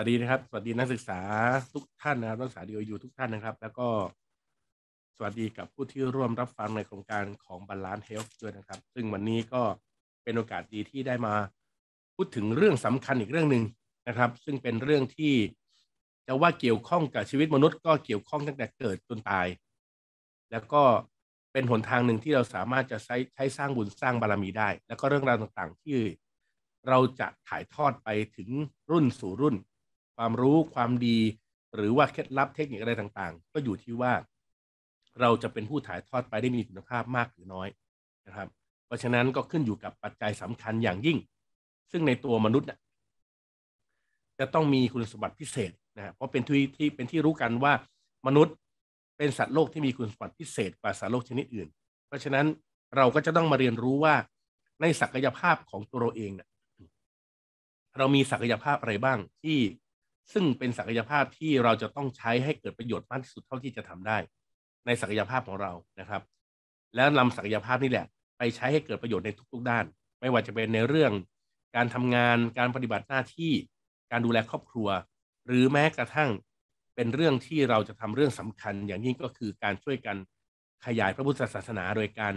วัสดีนะครับสวัสดีนักศึกษาทุกท่านนะครับนักศึกษาดีโอยูทุกท่านนะครับ แล้วก็สวัสดีกับผู้ที่ร่วมรับฟังในโครงการของบาลานซ์เฮลท์ด้วยนะครับซึ่งวันนี้ก็เป็นโอกาสดีที่ได้มาพูดถึงเรื่องสำคัญอีกเรื่องหนึ่งนะครับ ซึ่งเป็นเรื่องที่จะว่าเกี่ยวข้องกับชีวิตมนุษย์ ก็เกี่ยวข้องตั้งแต่เกิดจนตาย แล้วก็เป็นหนทางหนึ่งที่เราสามารถจะใช้ใช้สร้างบุญสร้างบารมีได้ แล้วก็เรื่องราวต่างๆ ที่เราจะถ่ายทอดไปถึงรุ่นสู่รุ่นความรู้ความดีหรือว่าเคล็ดลับเทคนิคอะไรต่างๆ ก็อยู่ที่ว่าเราจะเป็นผู้ถ่ายทอดไปได้มีคุณภาพมากหรือน้อยนะครับ เพราะฉะนั้นก็ขึ้นอยู่กับปัจจัยสำคัญอย่างยิ่ง ซึ่งในตัวมนุษย์จะต้องมีคุณสมบัติพิเศษนะเพราะเป็นที่ที่เป็นที่รู้กันว่า มนุษย์เป็นสัตว์โลกที่มีคุณสมบัติพิเศษ กว่าสัตว์โลกชนิดอื่นเพราะฉะนั้นเราก็จะต้องมาเรียนรู้ว่าในศักยภาพของตัวเราเองเนะี่ยเรามีศักยภาพอะไรบ้างที่ซึ่งเป็นศักยภาพที่เราจะต้องใช้ให้เกิดประโยชน์มากที่สุดเท่าที่จะทำได้ ในศักยภาพของเรานะครับ แล้วนำศักยภาพนี่แหละไปใช้ให้เกิดประโยชน์ในทุก ๆ ด้าน ไม่ว่าจะเป็นในเรื่องการทำงานการปฏิบัติหน้าที่ การดูแลครอบครัว หรือแม้กระทั่งเป็นเรื่องที่เราจะทำเรื่องสำคัญ อย่างยิ่งก็คือการช่วยกันขยายพระพุทธศาสนา โดยการ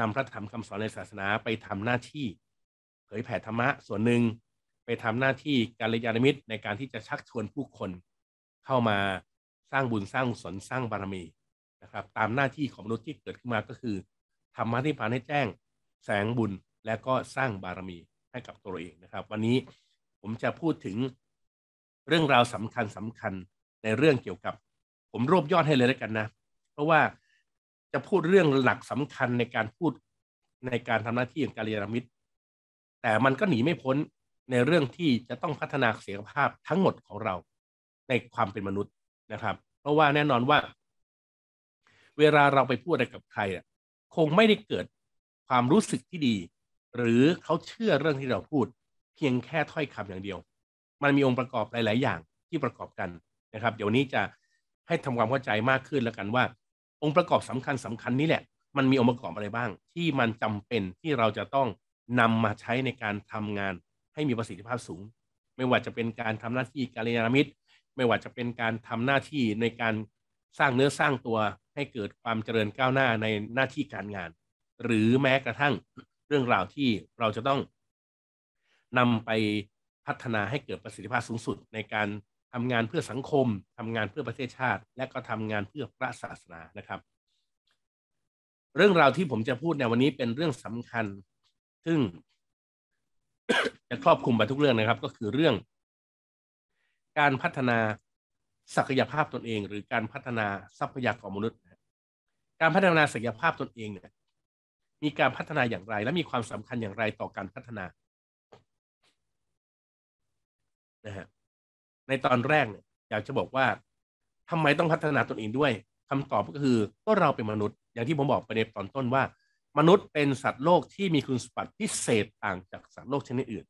นำพระธรรมคำสอนในศาสนาไปทำหน้าที่ เผยแผ่ธรรมะส่วนหนึ่งไปทำหน้าที่การยานมิตรในการที่จะชักชวนผู้คนเข้ามาสร้างบุญสร้างสนสร้างบารมีนะครับตามหน้าที่ของมนุษย์ที่เกิดขึ้นมาก็คือทำมาที่พานให้แจ้งแสงบุญและก็สร้างบารมีให้กับตัวเองนะครับ วันนี้ผมจะพูดถึงเรื่องราวสำคัญสำคัญในเรื่องเกี่ยวกับ ผมรวบยอดให้เลยแล้วกันนะ เพราะว่าจะพูดเรื่องหลักสำคัญในการพูดในการทำหน้าที่ของการยานมิตร แต่มันก็หนีไม่พ้นในเรื่องที่จะต้องพัฒนาเสียงภาพทั้งหมดของเราในความเป็นมนุษย์นะครับ เพราะว่าแน่นอนว่า เวลาเราไปพูดอะไรกับใครคงไม่ได้เกิดความรู้สึกที่ดี หรือเขาเชื่อเรื่องที่เราพูดเพียงแค่ถ้อยคำอย่างเดียว มันมีองค์ประกอบหลาย ๆ อย่างที่ประกอบกันนะครับเดี๋ยวนี้จะให้ทำความเข้าใจมากขึ้นแล้วกันว่า องค์ประกอบสำคัญสำคัญนี้แหละ มันมีองค์ประกอบอะไรบ้าง ที่มันจำเป็นที่เราจะต้องนำมาใช้ในการทำงานให้มีประสิทธิภาพสูง ไม่ว่าจะเป็นการทำหน้าที่การเรียนมิตร ไม่ว่าจะเป็นการทำหน้าที่ในการสร้างเนื้อสร้างตัว ให้เกิดความเจริญก้าวหน้าในหน้าที่การงาน หรือแม้กระทั่งเรื่องราวที่เราจะต้อง นำไปพัฒนาให้เกิดประสิทธิภาพสูงสุด ในการทำงานเพื่อสังคม ทำงานเพื่อประเทศชาติ และก็ทำงานเพื่อพระศาสนานะครับ เรื่องราวที่ผมจะพูดในวันนี้เป็นเรื่องสำคัญ ซึ่งจะครอบคลุมไปทุกเรื่องนะครับก็คือเรื่อง การพัฒนาศักยภาพตนเอง หรือการพัฒนาทรัพยากรมนุษย์ การพัฒนาศักยภาพตนเองเนี่ยมีการพัฒนาอย่างไร และมีความสำคัญอย่างไรต่อการพัฒนานะฮะในตอนแรกเนี่ยอยากจะบอกว่า ทำไมต้องพัฒนาตนเองด้วย คำตอบก็คือก็เราเป็นมนุษย์ อย่างที่ผมบอกไปในตอนต้นว่ามนุษย์เป็นสัตว์โลกที่มีคุณสมบัติพิเศษต่างจากสัตว์โลกชนิดอื่น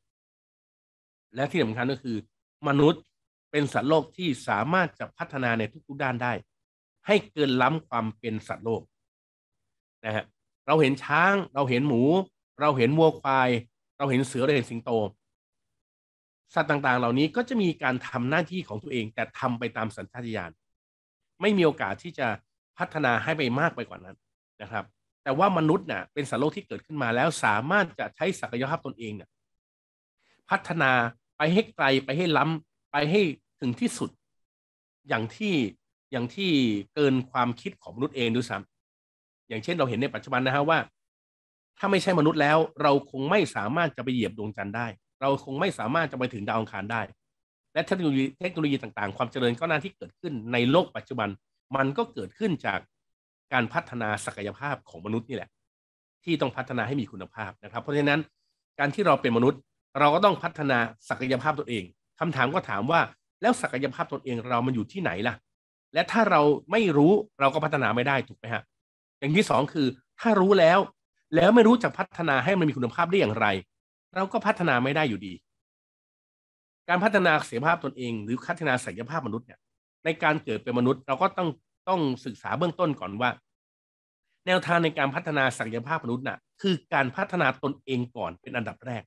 และที่สำคัญก็คือ มนุษย์เป็นสัตว์โลกที่สามารถจะพัฒนาในทุกๆด้านได้ ให้เกินล้ำความเป็นสัตว์โลกนะฮะเราเห็นช้าง เราเห็นหมู เราเห็นวัวควาย เราเห็นเสือเราเห็นสิงโตสัตว์ต่างๆ เหล่านี้ก็จะมีการทำหน้าที่ของตัวเองแต่ทำไปตามสัญชาตญาณไม่มีโอกาสที่จะพัฒนาให้ไปมากไปกว่านั้นนะครับแต่ว่ามนุษย์เนี่ะเป็นสัตว์โลกที่เกิดขึ้นมาแล้วสามารถจะใช้ศักยภาพตนเองเนี่ยพัฒนาไปให้ไกลไปให้ล้ำไปให้ถึงที่สุด อย่างที่อย่างที่เกินความคิดของมนุษย์เองด้วยซ้ำอย่างเช่นเราเห็นในปัจจุบันนะฮะ ว่า ถ้าไม่ใช่มนุษย์แล้ว เราคงไม่สามารถจะไปเหยียบดวงจันทร์ได้ เราคงไม่สามารถจะไปถึงดาวอังคารได้ และเทคโนโลยีเทคโนโลยีต่างๆความเจริญก้าวหน้าที่เกิดขึ้นในโลกปัจจุบันมันก็เกิดขึ้นจากการพัฒนาศักยภาพของมนุษย์นี่แหละ ที่ต้องพัฒนาให้มีคุณภาพนะครับ เพราะฉะนั้นการที่เราเป็นมนุษย์ เราก็ต้องพัฒนาศักยภาพตัวเองคำถามก็ถามว่าแล้วศักยภาพตนเองเรามันอยู่ที่ไหนล่ะ และถ้าเราไม่รู้เราก็พัฒนาไม่ได้ถูกไหมฮะอย่างที่สองคือถ้ารู้แล้วแล้วไม่รู้จะพัฒนาให้มันมีคุณภาพได้อย่างไร เราก็พัฒนาไม่ได้อยู่ดี การพัฒนาศักยภาพตนเอง หรือพัฒนาศักยภาพมนุษย์เนี่ยในการเกิดเป็นมนุษย์เราก็ต้องต้องศึกษาเบื้องต้นก่อนว่า แนวทางในการพัฒนาศักยภาพมนุษย์น่ะ คือการพัฒนาตนเองก่อนเป็นอันดับแรก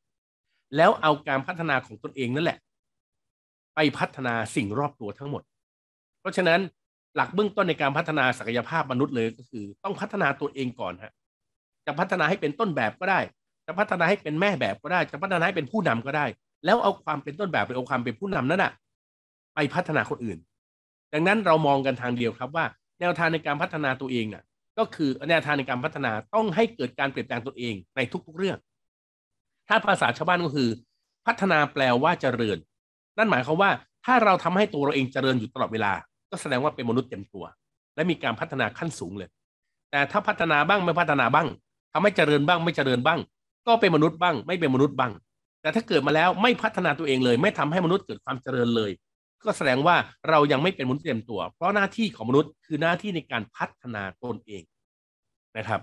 แล้วเอาการพัฒนาของตนเองนั่นแหละ ไปพัฒนาสิ่งรอบตัวทั้งหมด เพราะฉะนั้นหลักเบื้องต้นในการพัฒนาศักยภาพมนุษย์เลยก็คือ ต้องพัฒนาตัวเองก่อนฮะจะพัฒนาให้เป็นต้นแบบก็ได้จะพัฒนาให้เป็นแม่แบบก็ได้ จะพัฒนาให้เป็นผู้นำก็ได้ แล้วเอาความเป็นต้นแบบไปเอาความเป็นผู้นำนั่นน่ะ ไปพัฒนาคนอื่นดังนั้นเรามองกันทางเดียวครับว่าแนวทางในการพัฒนาตัวเองน่ะ ก็คือแนวทางในการพัฒนาต้องให้เกิดการเปลี่ยนแปลงตัวเองในทุกๆเรื่อง ถ้าภาษาชาวบ้านก็คือพัฒนาแปลว่าเจริญ นั่นหมายความว่า ถ้าเราทำให้ตัวเราเองเจริญอยู่ตลอดเวลา ก็แสดงว่าเป็นมนุษย์เต็มตัว และมีการพัฒนาขั้นสูงเลย แต่ถ้าพัฒนาบ้างไม่พัฒนาบ้าง ทำให้เจริญบ้างไม่เจริญบ้าง ก็เป็นมนุษย์บ้างไม่เป็นมนุษย์บ้าง แต่ถ้าเกิดมาแล้วไม่พัฒนาตัวเองเลย ไม่ทำให้มนุษย์เกิดความเจริญเลยก็แสดงว่าเรายังไม่เป็นมนุษย์เต็มตัว เพราะหน้าที่ของมนุษย์คือหน้าที่ในการพัฒนาตนเองนะครับ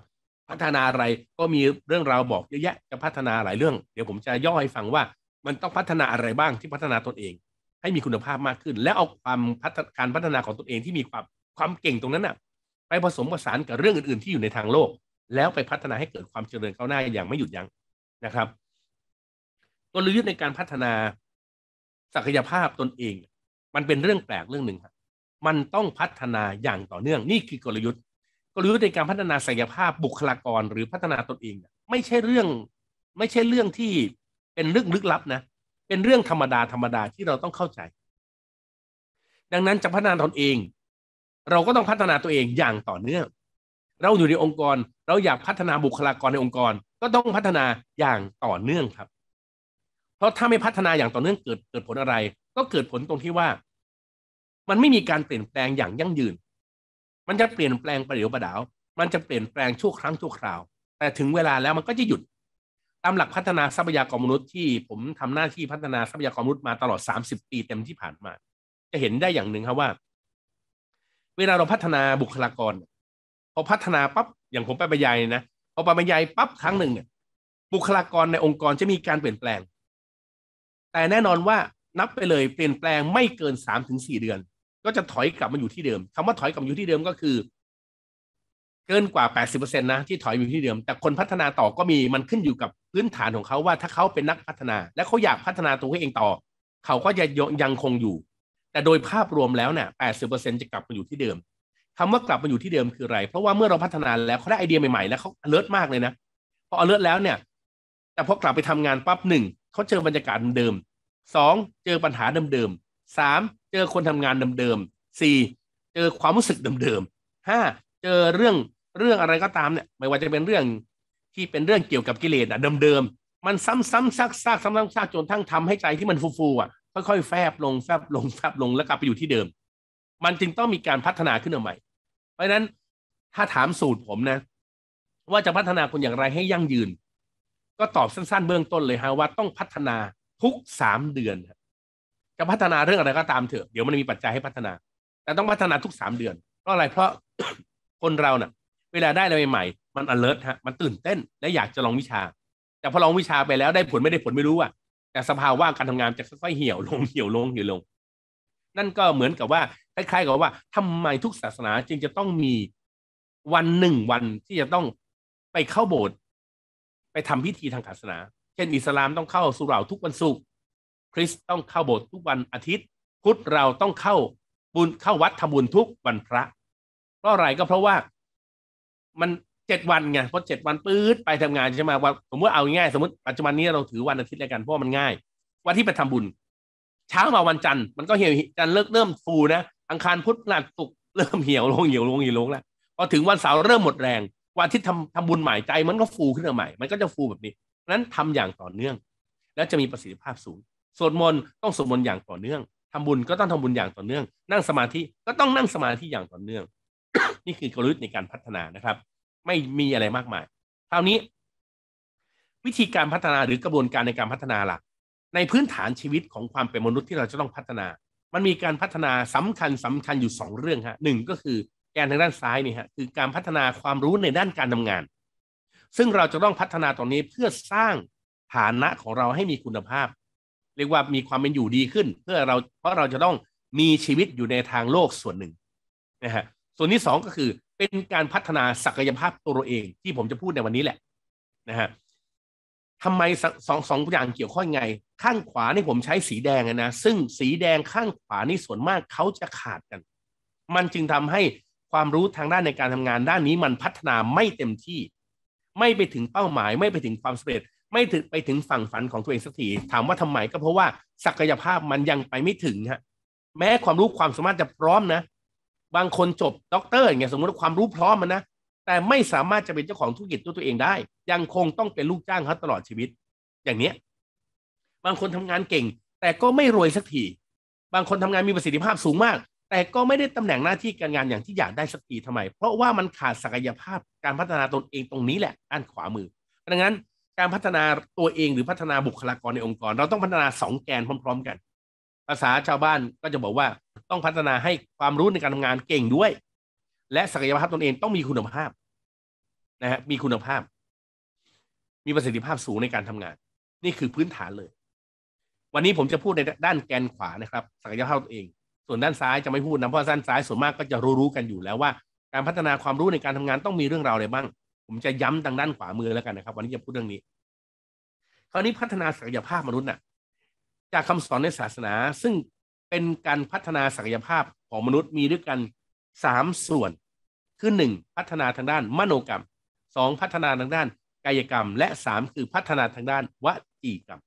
พัฒนาอะไรก็มีเรื่องราวบอกเยอะแยะ จะพัฒนาหลายเรื่อง เดี๋ยวผมจะย่อให้ฟังว่า มันต้องพัฒนาอะไรบ้างที่พัฒนาตนเอง ให้มีคุณภาพมากขึ้น และเอาความพัฒการพัฒนาของตนเองที่มีความความเก่งตรงนั้นน่ะไปผสมผสานกับเรื่องอื่นๆ ที่อยู่ในทางโลก แล้วไปพัฒนาให้เกิดความเจริญก้าวหน้าอย่างไม่หยุดยั้งนะครับกลยุทธ์ในการพัฒนาศักยภาพตนเองมันเป็นเรื่องแปลกเรื่องหนึ่งครับ มันต้องพัฒนาอย่างต่อเนื่อง นี่คือกลยุทธ์กลยุทธ์ในการพัฒนาศักยภาพบุคลากรหรือพัฒนาตนเองไม่ใช่เรื่อง ไม่ใช่เรื่องที่เป็นลึกลึกลับนะ เป็นเรื่องธรรมดาธรรมดาที่เราต้องเข้าใจ ดังนั้นจะพัฒนาตนเอง เราก็ต้องพัฒนาตัวเองอย่างต่อเนื่อง เราอยู่ในองค์กร เราอยากพัฒนาบุคลากรในองค์กรก็ต้องพัฒนาอย่างต่อเนื่องครับ เพราะถ้าไม่พัฒนาอย่างต่อเนื่องเกิดเกิดผลอะไรก็เกิดผลตรงที่ว่า มันไม่มีการเปลี่ยนแปลงอย่างยั่งยืน มันจะเปลี่ยนแปลงประเดี๋ยวประดาว มันจะเปลี่ยนแปลงชั่วครั้งชั่วคราว แต่ถึงเวลาแล้วมันก็จะหยุด ตามหลักพัฒนาทรัพยากรมนุษย์ที่ผมทำหน้าที่พัฒนาทรัพยากรมนุษย์มาตลอด 30 ปีเต็มที่ผ่านมา จะเห็นได้อย่างหนึ่งครับว่า เวลาเราพัฒนาบุคลากร พอพัฒนาปั๊บอย่างผมไปบรรยายนะพอไปบรรยายปั๊บครั้งหนึ่งเนี่ยบุคลากรในองค์กรจะมีการเปลี่ยนแปลง แต่แน่นอนว่านับไปเลยเปลี่ยนแปลงไม่เกินสามถึงสี่เดือน ก็จะถอยกลับมาอยู่ที่เดิม คำว่าถอยกลับมาอยู่ที่เดิมก็คือ เกินกว่าแปดสิบเปอร์เซ็นตนะที่ถอยอยู่ที่เดิม แต่คนพัฒนาต่อก็มีมันขึ้นอยู่กับพื้นฐานของเขาว่าถ้าเขาเป็นนักพัฒนา และเขาอยากพัฒนาตัวเองต่อเขาก็จะยังคงอยู่ แต่โดยภาพรวมแล้วเนี่ยแปดสิบเปอร์เซ็นจะกลับมาอยู่ที่เดิมคำว่ากลับมาอยู่ที่เดิมคืออะไร เพราะว่าเมื่อเราพัฒนาแล้วเขาได้ไอเดียใหม่ๆแล้วเขาเลิศมากเลยนะพอเลิศแล้วเนี่ย แต่พอกลับไปทำงานปั๊บหนึ่งเขาเจอบรรยากาศเดิมสองเจอปัญหาเดิมๆสามเจอคนทำงานเดิมๆสี่เจอความรู้สึกเดิมๆห้าเจอเรื่องเรื่องอะไรก็ตามเนี่ยไม่ว่าจะเป็นเรื่องที่เป็นเรื่องเกี่ยวกับกิเลสอ่ะเดิมๆ มันซ้ำๆซักๆซ้ำๆซากจนทั้งทำให้ใจที่มันฟูๆอ่ะค่อย ๆแฟบลงแฟบลงแฟบลงแล้วกลับไปอยู่ที่เดิม มันจึงต้องมีการพัฒนาขึ้นมาใหม่เพราะฉะนั้นถ้าถามสูตรผมนะ ว่าจะพัฒนาคนอย่างไรให้ยั่งยืน ก็ตอบสั้นๆ เบื้องต้นเลยฮะว่าต้องพัฒนาทุกสามเดือนจะพัฒนาเรื่องอะไรก็ตามเถอะ เดี๋ยวมันมีปัจจัยให้พัฒนา แต่ต้องพัฒนาทุกสามเดือนเพราะอะไรเพราะคนเราเนะ่ยเวลาได้อะไรใหม่ๆมัน alert ฮะมันตื่นเต้นและอยากจะลองวิชา แต่พอลองวิชาไปแล้วได้ผลไม่ได้ผลไม่รู้อะแต่สภาวะการทำงานจะค่อยๆเหี่ยวลง เหี่ยวลงเหี่ยวลง นั่นก็เหมือนกับว่าคล้ายๆกับว่า ทำไมทุกศาสนาจึงจะต้องมีวันหนึ่งวันที่จะต้องไปเข้าโบสถ์ไปทำพิธีทางศาสนาเช่นอิสลาม ต้องเข้าสุราทุกวันศุกร์คริสต์ต้องเข้าโบสถ์ทุกวันอาทิตย์ พุทธเราต้องเข้าบุญเข้าวัดทำบุญทุกวันพระเพราะอะไรก็เพราะว่า มันเจ็ดวันไงพอเจ็ดวันปื๊ดไปทำงานใช่ไหมว่าสมมติเอาง่ายสมมติปัจจุบันนี้เราถือวันอาทิตย์ แล้วกันเพราะมันง่ายวันที่ไปทำบุญ เช้ามาวันจันทร์มันก็เหี่ยวจันทร์เลิกเริ่มฟูนะ อังคารพุธหลัสศุกร์เริ่มเหี่ยวลงเหี่ยวลงเหี่ยวลงแล้วพอถึงวันเสาร์เริ่มหมดแรงวันที่ทำทำบุญใหม่ใจมันก็ฟูขึ้นมาใหม่มันก็จะฟูแบบนี้นั้นทำอย่างต่อเนื่อง และจะมีประสิทธิภาพสูงสวดมนต์ต้องสวดมนต์อย่างต่อเนื่อง ทำบุญก็ต้องทำบุญอย่างต่อเนื่อง นั่งสมาธิก็ต้องนั่งสมาธิอย่างต่อเนื่อง นี่คือกลยุทธ์ในการพัฒนานะครับ ไม่มีอะไรมากมายคราวนี้ วิธีการพัฒนาหรือกระบวนการในการพัฒนาลล่ะ ในพื้นฐานชีวิตของความเป็นมนุษย์ที่เราจะต้องพัฒนา มันมีการพัฒนาสำคัญสำคัญอยู่2เรื่องฮะหนึ่งก็คือแกนทางด้านซ้ายนี่ฮะคือการพัฒนาความรู้ในด้านการทำงานซึ่งเราจะต้องพัฒนาตรงนี้เพื่อสร้างฐานะของเราให้มีคุณภาพ เรียกว่ามีความเป็นอยู่ดีขึ้น เพื่อเราเพราะเราจะต้องมีชีวิตอยู่ในทางโลกส่วนหนึ่งนะฮะส่วนที่สองก็คือเป็นการพัฒนาศักยภาพตัวเอง ที่ผมจะพูดในวันนี้แหละนะฮะทำไมสองสองอย่างเกี่ยวข้องไง ข้างขวานี่ผมใช้สีแดงนะ ซึ่งสีแดงข้างขวานี่ส่วนมากเขาจะขาดกัน มันจึงทำให้ความรู้ทางด้านในการทำงานด้านนี้มันพัฒนาไม่เต็มที่ไม่ไปถึงเป้าหมาย ไม่ไปถึงความสำเร็จไม่ถึงไปถึงฝั่งฝันของตัวเองสักทีถามว่าทำไมก็เพราะว่าศักยภาพมันยังไปไม่ถึงฮะแม้ความรู้ความสามารถจะพร้อมนะ บางคนจบด็อกเตอร์อย่างเงี้ยสมมติว่าความรู้พร้อมมันนะแต่ไม่สามารถจะเป็นเจ้าของธุรกิจตัวตัวเองได้ ยังคงต้องเป็นลูกจ้างเขาตลอดชีวิต อย่างเนี้ยบางคนทำงานเก่งแต่ก็ไม่รวยสักทีบางคนทำงานมีประสิทธิภาพสูงมากแต่ก็ไม่ได้ตำแหน่งหน้าที่การงานอย่างที่อยากได้สักทีทำไม เพราะว่ามันขาดศักยภาพการพัฒนาตนเองตรงนี้แหละด้านขวามือดังนั้นการพัฒนาตัวเองหรือพัฒนาบุคลากรในองค์กร เราต้องพัฒนาสองแกนพร้อม ๆ กัน ภาษาชาวบ้านก็จะบอกว่าต้องพัฒนาให้ความรู้ในการทำงานเก่งด้วย และศักยภาพตนเองต้องมีคุณภาพนะฮะมีคุณภาพ มีประสิทธิภาพสูงในการทำงาน นี่คือพื้นฐานเลย วันนี้ผมจะพูดในด้านแกนขวานะครับ ศักยภาพตัวเองส่วนด้านซ้ายจะไม่พูดนะเพราะด้านซ้ายส่วนมากก็จะรู้ๆกันอยู่แล้วว่า การพัฒนาความรู้ในการทำงานต้องมีเรื่องราวอะไรบ้าง ผมจะย้ำทางด้านขวามือแล้วกันนะครับ วันนี้จะพูดเรื่องนี้ คราวนี้พัฒนาศักยภาพมนุษย์นะ่ะจากคำสอนในศาสนาซึ่งเป็นการพัฒนาศักยภาพของมนุษย์มีด้วยกันสามส่วนคือหนึ่งพัฒนาทางด้านมโนกรรมสองพัฒนาทางด้าน กายกรรม และสามคือพัฒนาทางด้านวจีกรรม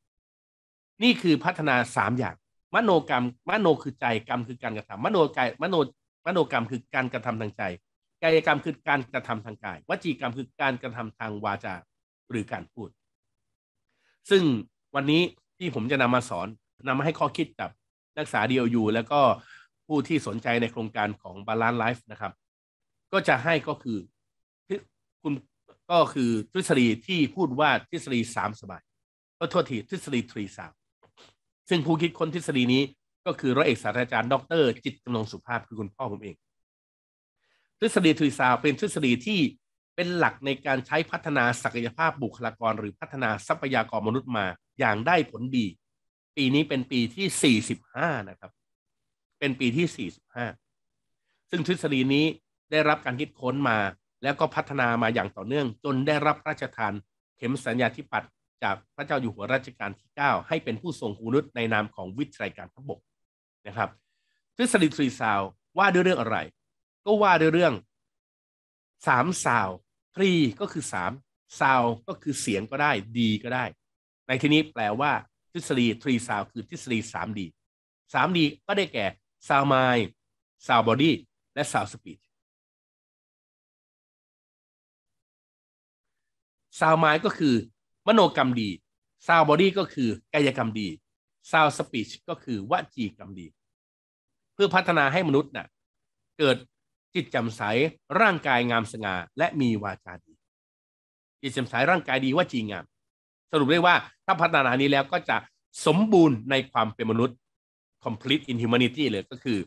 นี่คือพัฒนาสามอย่างมโนกรรม มโนคือใจกรรมคือการกระทำมโนกายมโนมโนกรรมคือการกระทำทางใจ กายกรรมคือการกระทำทางกาย วจีกรรมคือการกระทำทางวาจาหรือการพูด ซึ่งวันนี้ที่ผมจะนำมาสอนนำมาให้ข้อคิดกับนักศึกษาดีวอยูแล้วก็ผู้ที่สนใจในโครงการของบาลานซ์ไลฟ์นะครับ ก็จะให้ก็คือคุณก็คือทฤษฎีที่พูดว่าทฤษฎีสามสบายก็โทษทีทฤษฎีทรีสามซึ่งผู้คิดค้นทฤษฎีนี้ก็คือร้อยเอกศาสตราจารย์ ดร จิตจำนงสุภาพคือคุณพ่อผมเอง ทฤษฎีทวีซาวเป็นทฤษฎีที่เป็นหลักในการใช้พัฒนาศักยภาพบุคลากรหรือพัฒนาทรัพยากรมนุษย์มาอย่างได้ผลดี ปีนี้เป็นปีที่ 45 นะครับ เป็นปีที่ 45 ซึ่งทฤษฎีนี้ได้รับการคิดค้นมาแล้วก็พัฒนามาอย่างต่อเนื่อง จนได้รับราชทานเข็มสัญญาธิปัตยจากพระเจ้าอยู่หัวรัชกาล ที่ 9 ให้เป็นผู้ทรงคุณุษใน นาม ของวิทยการทบกนะครับทฤษฎีทรีซาวว่าด้วยเรื่องอะไร ก็ว่าด้วยเรื่องสามซาวทรีก็คือสามซาว ก็คือเสียงก็ได้ดี ก็ได้ ในที่นี้แปลว่าทฤษฎีทรีซาว คือทฤษฎีสามดีสามดีก็ได้แก่ซาวไมล์ซาวบอดี้และซาวสปีดซาวไมล์ก็คือมโนกรรมดี ซาวบอดี้ก็คือกายกรรมดี ซาวสปีชก็คือวจีกรรมดี เพื่อพัฒนาให้มนุษย์นะ่ะเกิดจิตจำใส ร่างกายงามสง่าและมีวาจาดี จิตจำใส ร่างกายดีวจีงาม สรุปได้ว่าถ้าพัฒนานี้แล้วก็จะสมบูรณ์ในความเป็นมนุษย์ complete in humanity เลยก็คือ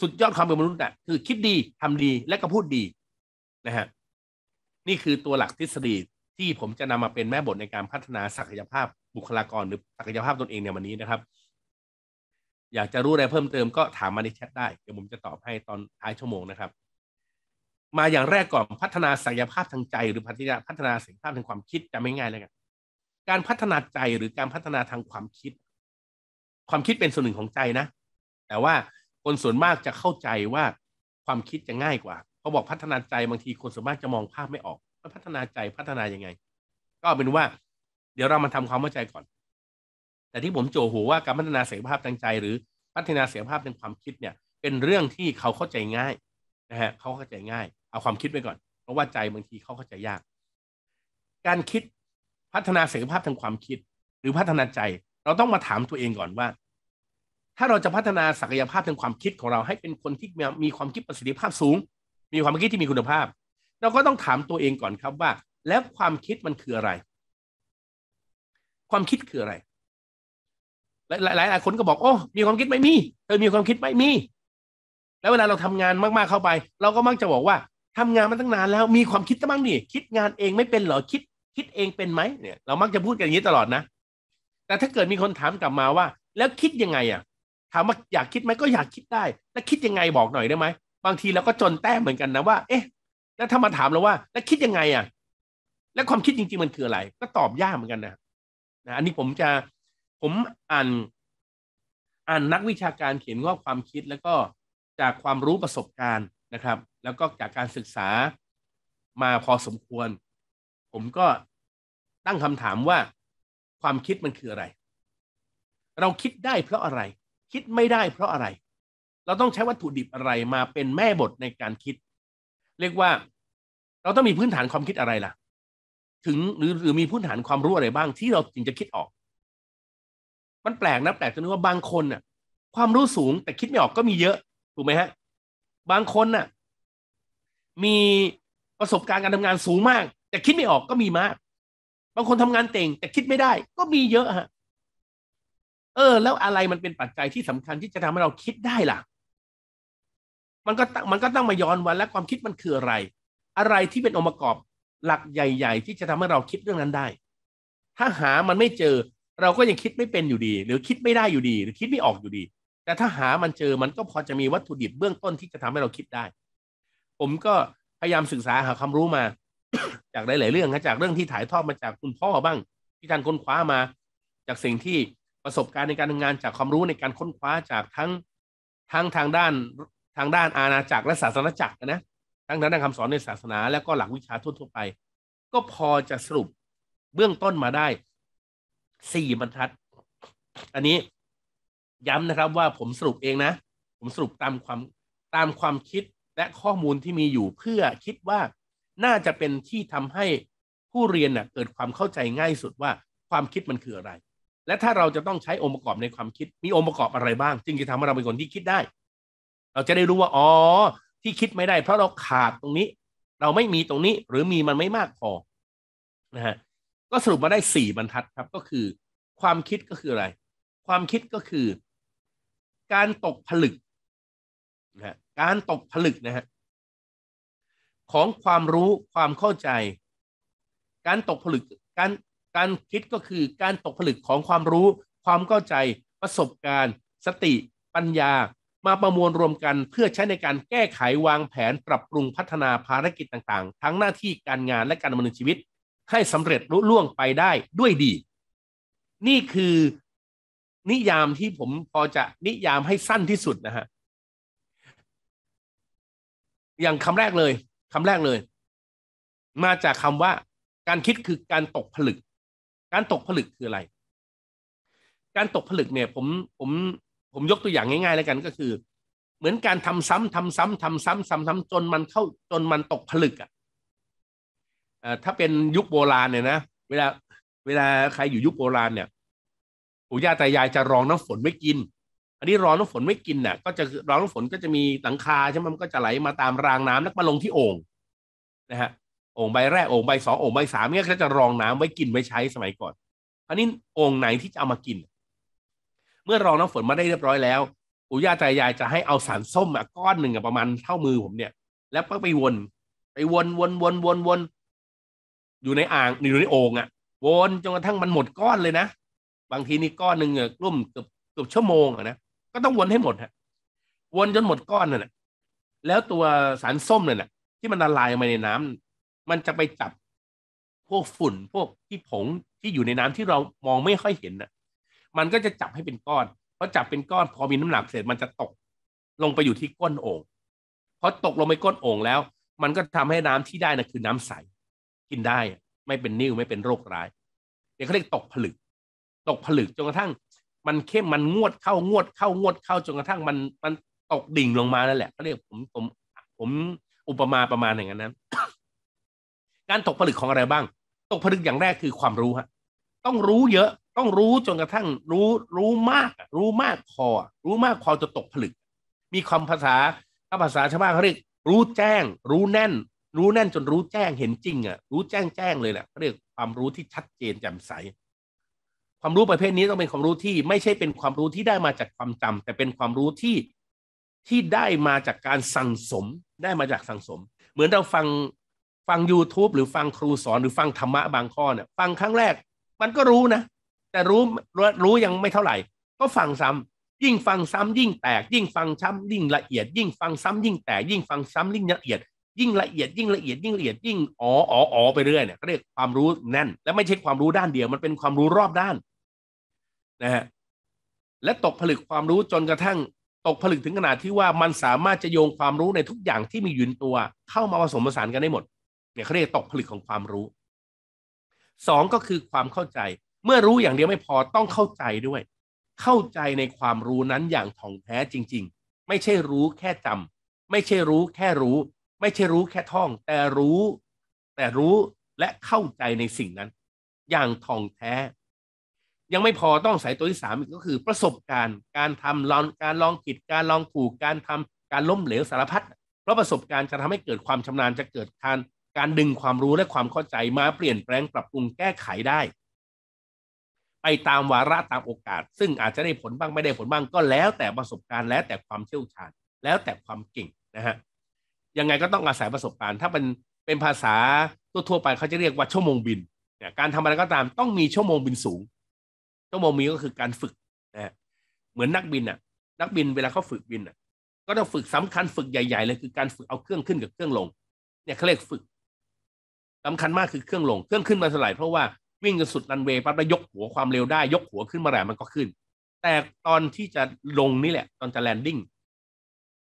สุดยอดความเป็นมนุษย์นะ่ะคือคิดดีทำดีและก็พูดดีนะฮะนี่คือตัวหลักทฤษฎีที่ผมจะนำมาเป็นแม่บทในการพัฒนาศักยภาพ บุคลากรหรือศักยภาพตนเองในวันนี้นะครับ อยากจะรู้อะไรเพิ่มเติมก็ถามมาในแชทได้เดี๋ยวผมจะตอบให้ตอนท้ายชั่วโมงนะครับ มาอย่างแรกก่อนพัฒนาศักยภาพทางใจ หรือพัฒนาพัฒนาศักยภาพทางความคิดจะไม่ง่ายเลยกันการพัฒนาใจหรือการพัฒนาทางความคิด ความคิดเป็นส่วนหนึ่งของใจนะ แต่ว่าคนส่วนมากจะเข้าใจว่าความคิดจะง่ายกว่า เขาบอกพัฒนาใจบางทีคนส่วนมากจะมองภาพไม่ออกล้วพัฒนาใจพัฒนายังไง ก็เป็นว่า เดี๋ยวเรามาทำความเข้าใจก่อน แต่ที่ผมโจหัวว่าการพัฒนาเสรีภาพทางใจหรือพัฒนาเสรีภาพทางความคิดเนี่ย เป็นเรื่องที่เขาเข้าใจง่ายนะฮะเขาเข้าใจง่าย เอาความคิดไปก่อน เพราะว่าใจบางทีเขาเข้าใจยาก การคิดพัฒนาเสรีภาพทางความคิด หรือพัฒนาใจเราต้องมาถามตัวเองก่อนว่า ถ้าเราจะพัฒนาศักยภาพทางความคิดของเราให้เป็นคนที่มีความคิดประสิทธิภาพสูง มีความคิดที่มีคุณภาพเราก็ต้องถามตัวเองก่อนครับว่า แล้วความคิดมันคืออะไร ความคิดคืออะไรหลายหลายคนก็บอกโอ้มีความคิดไม่มีเธอมีความคิดไม่มี แล้วเวลาเราทำงานมาก ๆเข้าไป เราก็มักจะบอกว่า ทำงานมาตั้งนานแล้วมีความคิดบ้างดิคิดงานเองไม่เป็นหรอคิด คิดเองเป็นไหมเนี่ยเรามักจะพูดกันอย่างนี้ตลอดนะแต่ถ้าเกิดมีคนถามกลับมาว่า แล้วคิดยังไงอ่ะ ถามว่าอยากคิดไหมก็อยากคิดได้ แล้วคิดยังไงบอกหน่อยได้ไหมบางทีเราก็จนแต้มเหมือนกันนะว่าเอ๊ะแล้วถ้ามาถามเราว่า แล้วคิดยังไงอ่ะแล้วความคิดจริงๆมันคืออะไร ก็ตอบยากเหมือนกันนะนะอันนี้ผมจะผมอ่านอ่านนักวิชาการเขียนว่าความคิดแล้วก็จากความรู้ประสบการณ์นะครับ แล้วก็จากการศึกษามาพอสมควร ผมก็ตั้งคำถามว่า ความคิดมันคืออะไร เราคิดได้เพราะอะไร คิดไม่ได้เพราะอะไร เราต้องใช้วัตถุดิบอะไรมาเป็นแม่บทในการคิดเรียกว่าเราต้องมีพื้นฐานความคิดอะไรล่ะ ถึงหรือหรือมีพื้นฐานความรู้อะไรบ้างที่เราถึงจะคิดออก มันแปลกนะแปลกจนนึกว่าบางคนน่ะ ความรู้สูงแต่คิดไม่ออกก็มีเยอะถูกไหมฮะบางคนน่ะ มีประสบการณ์การทำงานสูงมาก แต่คิดไม่ออกก็มีมาก บางคนทำงานเต่งแต่คิดไม่ได้ก็มีเยอะฮะเออแล้วอะไรมันเป็นปัจจัยที่สำคัญที่จะทำให้เราคิดได้ล่ะมันก็มันก็ต้องมาย้อนวันและความคิดมันคืออะไร อะไรที่เป็นองค์ประกอบหลักใหญ่ๆ ที่จะทำให้เราคิดเรื่องนั้นได้ ถ้าหามันไม่เจอเราก็ยังคิดไม่เป็นอยู่ดี หรือคิดไม่ได้อยู่ดี หรือคิดไม่ออกอยู่ดี แต่ถ้าหามันเจอมันก็พอจะมีวัตถุดิบเบื้องต้นที่จะทำให้เราคิดได้ ผมก็พยายามศึกษาหาความรู้มา จากหลายๆเรื่องนะจากเรื่องที่ถ่ายทอดมาจากคุณพ่อบ้าง ที่ท่านค้นคว้ามา จากสิ่งที่ประสบการณ์ในการทำงานจากความรู้ในการค้นคว้าจากทั้งทั้งทางด้านทางด้านอาณาจักรและศาสนาจักรนะ ทั้งด้านคำสอนในศาสนาและก็หลักวิชาทั่วไป ก็พอจะสรุปเบื้องต้นมาได้สี่บรรทัด อันนี้ย้ำนะครับว่าผมสรุปเองนะ ผมสรุปตามความตามความคิดและข้อมูลที่มีอยู่เพื่อคิดว่า น่าจะเป็นที่ทำให้ผู้เรียนนะ่ะเกิดความเข้าใจง่ายสุดว่าความคิดมันคืออะไร และถ้าเราจะต้องใช้องค์ประกอบในความคิด มีองค์ประกอบอะไรบ้างจึงจะทำให้เราเป็นคนที่คิดได้เราจะได้รู้ว่าอ๋อ ที่คิดไม่ได้เพราะเราขาดตรงนี้เราไม่มีตรงนี้หรือมีมันไม่มากพอนะฮะก็สรุปมาได้สี่บรรทัดครับก็คือ ความคิดก็คืออะไร ความคิดก็คือ การตกผลึกนะฮะการตกผลึกนะฮะของความรู้ความเข้าใจ การตกผลึกการการคิดก็คือ การตกผลึกของความรู้ ความเข้าใจ ประสบการณ์ สติปัญญามาประมวลรวมกันเพื่อใช้ในการแก้ไขวางแผนปรับปรุงพัฒนาภารกิจต่าง ๆ ทั้งหน้าที่การงานและการดำเนินชีวิตให้สำเร็จรุ่ล่วงไปได้ด้วยดี นี่คือนิยามที่ผมพอจะนิยามให้สั้นที่สุดนะฮะ อย่างคำแรกเลยคำแรกเลย มาจากคำว่า การคิดคือการตกผลึก การตกผลึกคืออะไร การตกผลึกเนี่ยผมผมผมยกตัวอย่างง่ายๆแล้วกันก็คือ เหมือนการทำซ้ำทำซ้ำ ทำซ้ำซ้ำซ้ำจนมันเข้าจนมันตกผลึกอ่ะถ้าเป็นยุคโบราณเนี่ยนะ เวลาเวลาใครอยู่ยุคโบราณเนี่ยปู่ย่าตายายจะรองน้ำฝนไม่กินอันนี้รองน้ำฝนไม่กินน่ะก็จะรองน้ำฝนก็จะมีหลังคาใช่ไหมมันก็จะไหลมาตามรางน้ำแล้วมาลงที่โอ่งนะฮะโอ่งใบแรกโอ่งใบสองโอ่งใบสามเนี่ยก็จะรองน้ำไว้กินไว้ใช้สมัยก่อนอันนี้โอ่งไหนที่จะเอามากินเมื่อรองน้ำฝนมาได้เรียบร้อยแล้วปู่ย่าตายายจะให้เอาสารส้มอ่ะก้อนหนึ่งอ่ะประมาณเท่ามือผมเนี่ย แล้วก็ไปวน ไปวนวนวนวนวนอยู่ในอ่างอยู่ในโอ่งอ่ะวนจนกระทั่งมันหมดก้อนเลยนะบางทีนี่ก้อนหนึ่งอ่ะ่ยร่มเกือบเกือบชั่วโมงอ่ะนะก็ต้องวนให้หมดฮะวนจนหมดก้อนนั่นแหละแล้วตัวสารส้มเนี่ยนะที่มันละลายมาในน้ำ มันจะไปจับ พวกฝุ่นพวกที่ผงที่อยู่ในน้ำที่เรามองไม่ค่อยเห็นนะมันก็จะจับให้เป็นก้อน เพราะจับเป็นก้อน พอมีน้ำหนักเสร็จมันจะตก ลงไปอยู่ที่ก้นโอ่งพอตกลงไปก้นโอ่งแล้ว มันก็ทำให้น้ำที่ได้นะคือน้ำใส กินได้ไม่เป็นนิ่วไม่เป็นโรคร้ายเดี๋ยวเขาเรียกตกผลึก ตกผลึกจนกระทั่ง มันเข้มมันงวดเข้างวดเข้างวดเข้า จนกระทั่ง มันมันตกดิ่งลงมาแล้วแหละเขาเรียกผมผมผมอุปมาประมาณอย่างนั้น การตกผลึกของอะไรบ้าง ตกผลึกอย่างแรกคือความรู้ฮะ ต้องรู้เยอะต้องรู้จนกระทั่งรู้รู้มาก รู้มากพอรู้มากพอจะตกผลึกมีคำภาษาถ้าภาษาชาวบ้านเขาเรียกรู้แจ้ง รู้แน่น รู้แน่นจนรู้แจ้งเห็นจริงอ่ะ รู้แจ้งแจ้งเลยแหละเขาเรียกความรู้ที่ชัดเจนแจ่มใส ความรู้ประเภทนี้ต้องเป็นความรู้ที่ ไม่ใช่เป็นความรู้ที่ได้มาจากความจำ แต่เป็นความรู้ที่ที่ได้มาจากการสั่งสมได้มาจากสั่งสม เหมือนเราฟังฟัง YouTube หรือฟังครูสอนหรือฟังธรรมะบางข้อเนี่ยฟังครั้งแรกมันก็รู้นะแต่รู้รู้ยังไม่เท่าไหร่ ก็ฟังซ้ำ ยิ่ง ฟังซ้ำ ยิ่งแตกยิ่ง ฟังช้ายิ่งละเอียด ยิ่งฟังซ้ำยิ่งแตกยิ่งฟังซ้ำยิ่งละเอียดยิ่งละเอียดยิ่งละเอียดยิ่งละเอียดยิ่งอ๋ออ๋ออ๋อไปเรื่อยเนี่ยก็เรียกความรู้แน่น และไม่ใช่ความรู้ด้านเดียว มันเป็นความรู้รอบด้านนะฮะและตกผลึกความรู้จนกระทั่ง ตกผลึกถึงขนาดที่ว่ามันสามารถจะโยงความรู้ในทุกอย่างที่มีอยู่ในตัวเข้ามาผสมผสานกันได้หมดเนี่ยเขาเรียกตกผลึกของความรู้สองก็คือความเข้าใจเมื่อรู้อย่างเดียวไม่พอต้องเข้าใจด้วย เข้าใจในความรู้นั้นอย่างถ่องแท้จริงๆไม่ใช่รู้แค่จำ ไม่ใช่รู้แค่รู้ ไม่ใช่รู้แค่ท่อง แต่รู้แต่รู้และเข้าใจในสิ่งนั้น อย่างท่องแท้ ยังไม่พอต้องใส่ตัวที่สามก็คือประสบการณ์ การทำลองการลองผิด การลองถูก การทำการล้มเหลวสารพัดเพราะประสบการณ์จะทำให้เกิดความชำนาญจะเกิดการการดึงความรู้และความเข้าใจมาเปลี่ยนแปลงปรับปรุงแก้ไขได้ไปตามวาระตามโอกาส ซึ่งอาจจะได้ผลบ้างไม่ได้ผลบ้าง ก็แล้วแต่ประสบการณ์แล้วแต่ความเชี่ยวชาญ แล้วแต่ความเก่งนะฮะยังไงก็ต้องอาศัยประสบการณ์ ถ้าเป็นเป็นภาษาทั่วๆไปเขาจะเรียกว่า ชั่วโมงบินเนี่ยการทำอะไรก็ตามต้องมีชั่วโมงบินสูง ชั่วโมงบินก็คือการฝึกนะเหมือนนักบินอ่ะนักบินเวลาเขาฝึกบินอ่ะ ก็ต้องฝึกสำคัญฝึกใหญ่ๆ เลยคือการฝึกเอาเครื่องขึ้นกับเครื่องลงเนี่ยเขาเรียกฝึก สำคัญมากคือเครื่องลง เครื่องขึ้นมาสลายเพราะว่าวิ่งจนสุดรันเวย์ปั๊บแล้วยกหัวความเร็วได้ ยกหัวขึ้นมาแหลมันก็ขึ้น แต่ตอนที่จะลงนี่แหละ ตอนจะแลนดิ้ง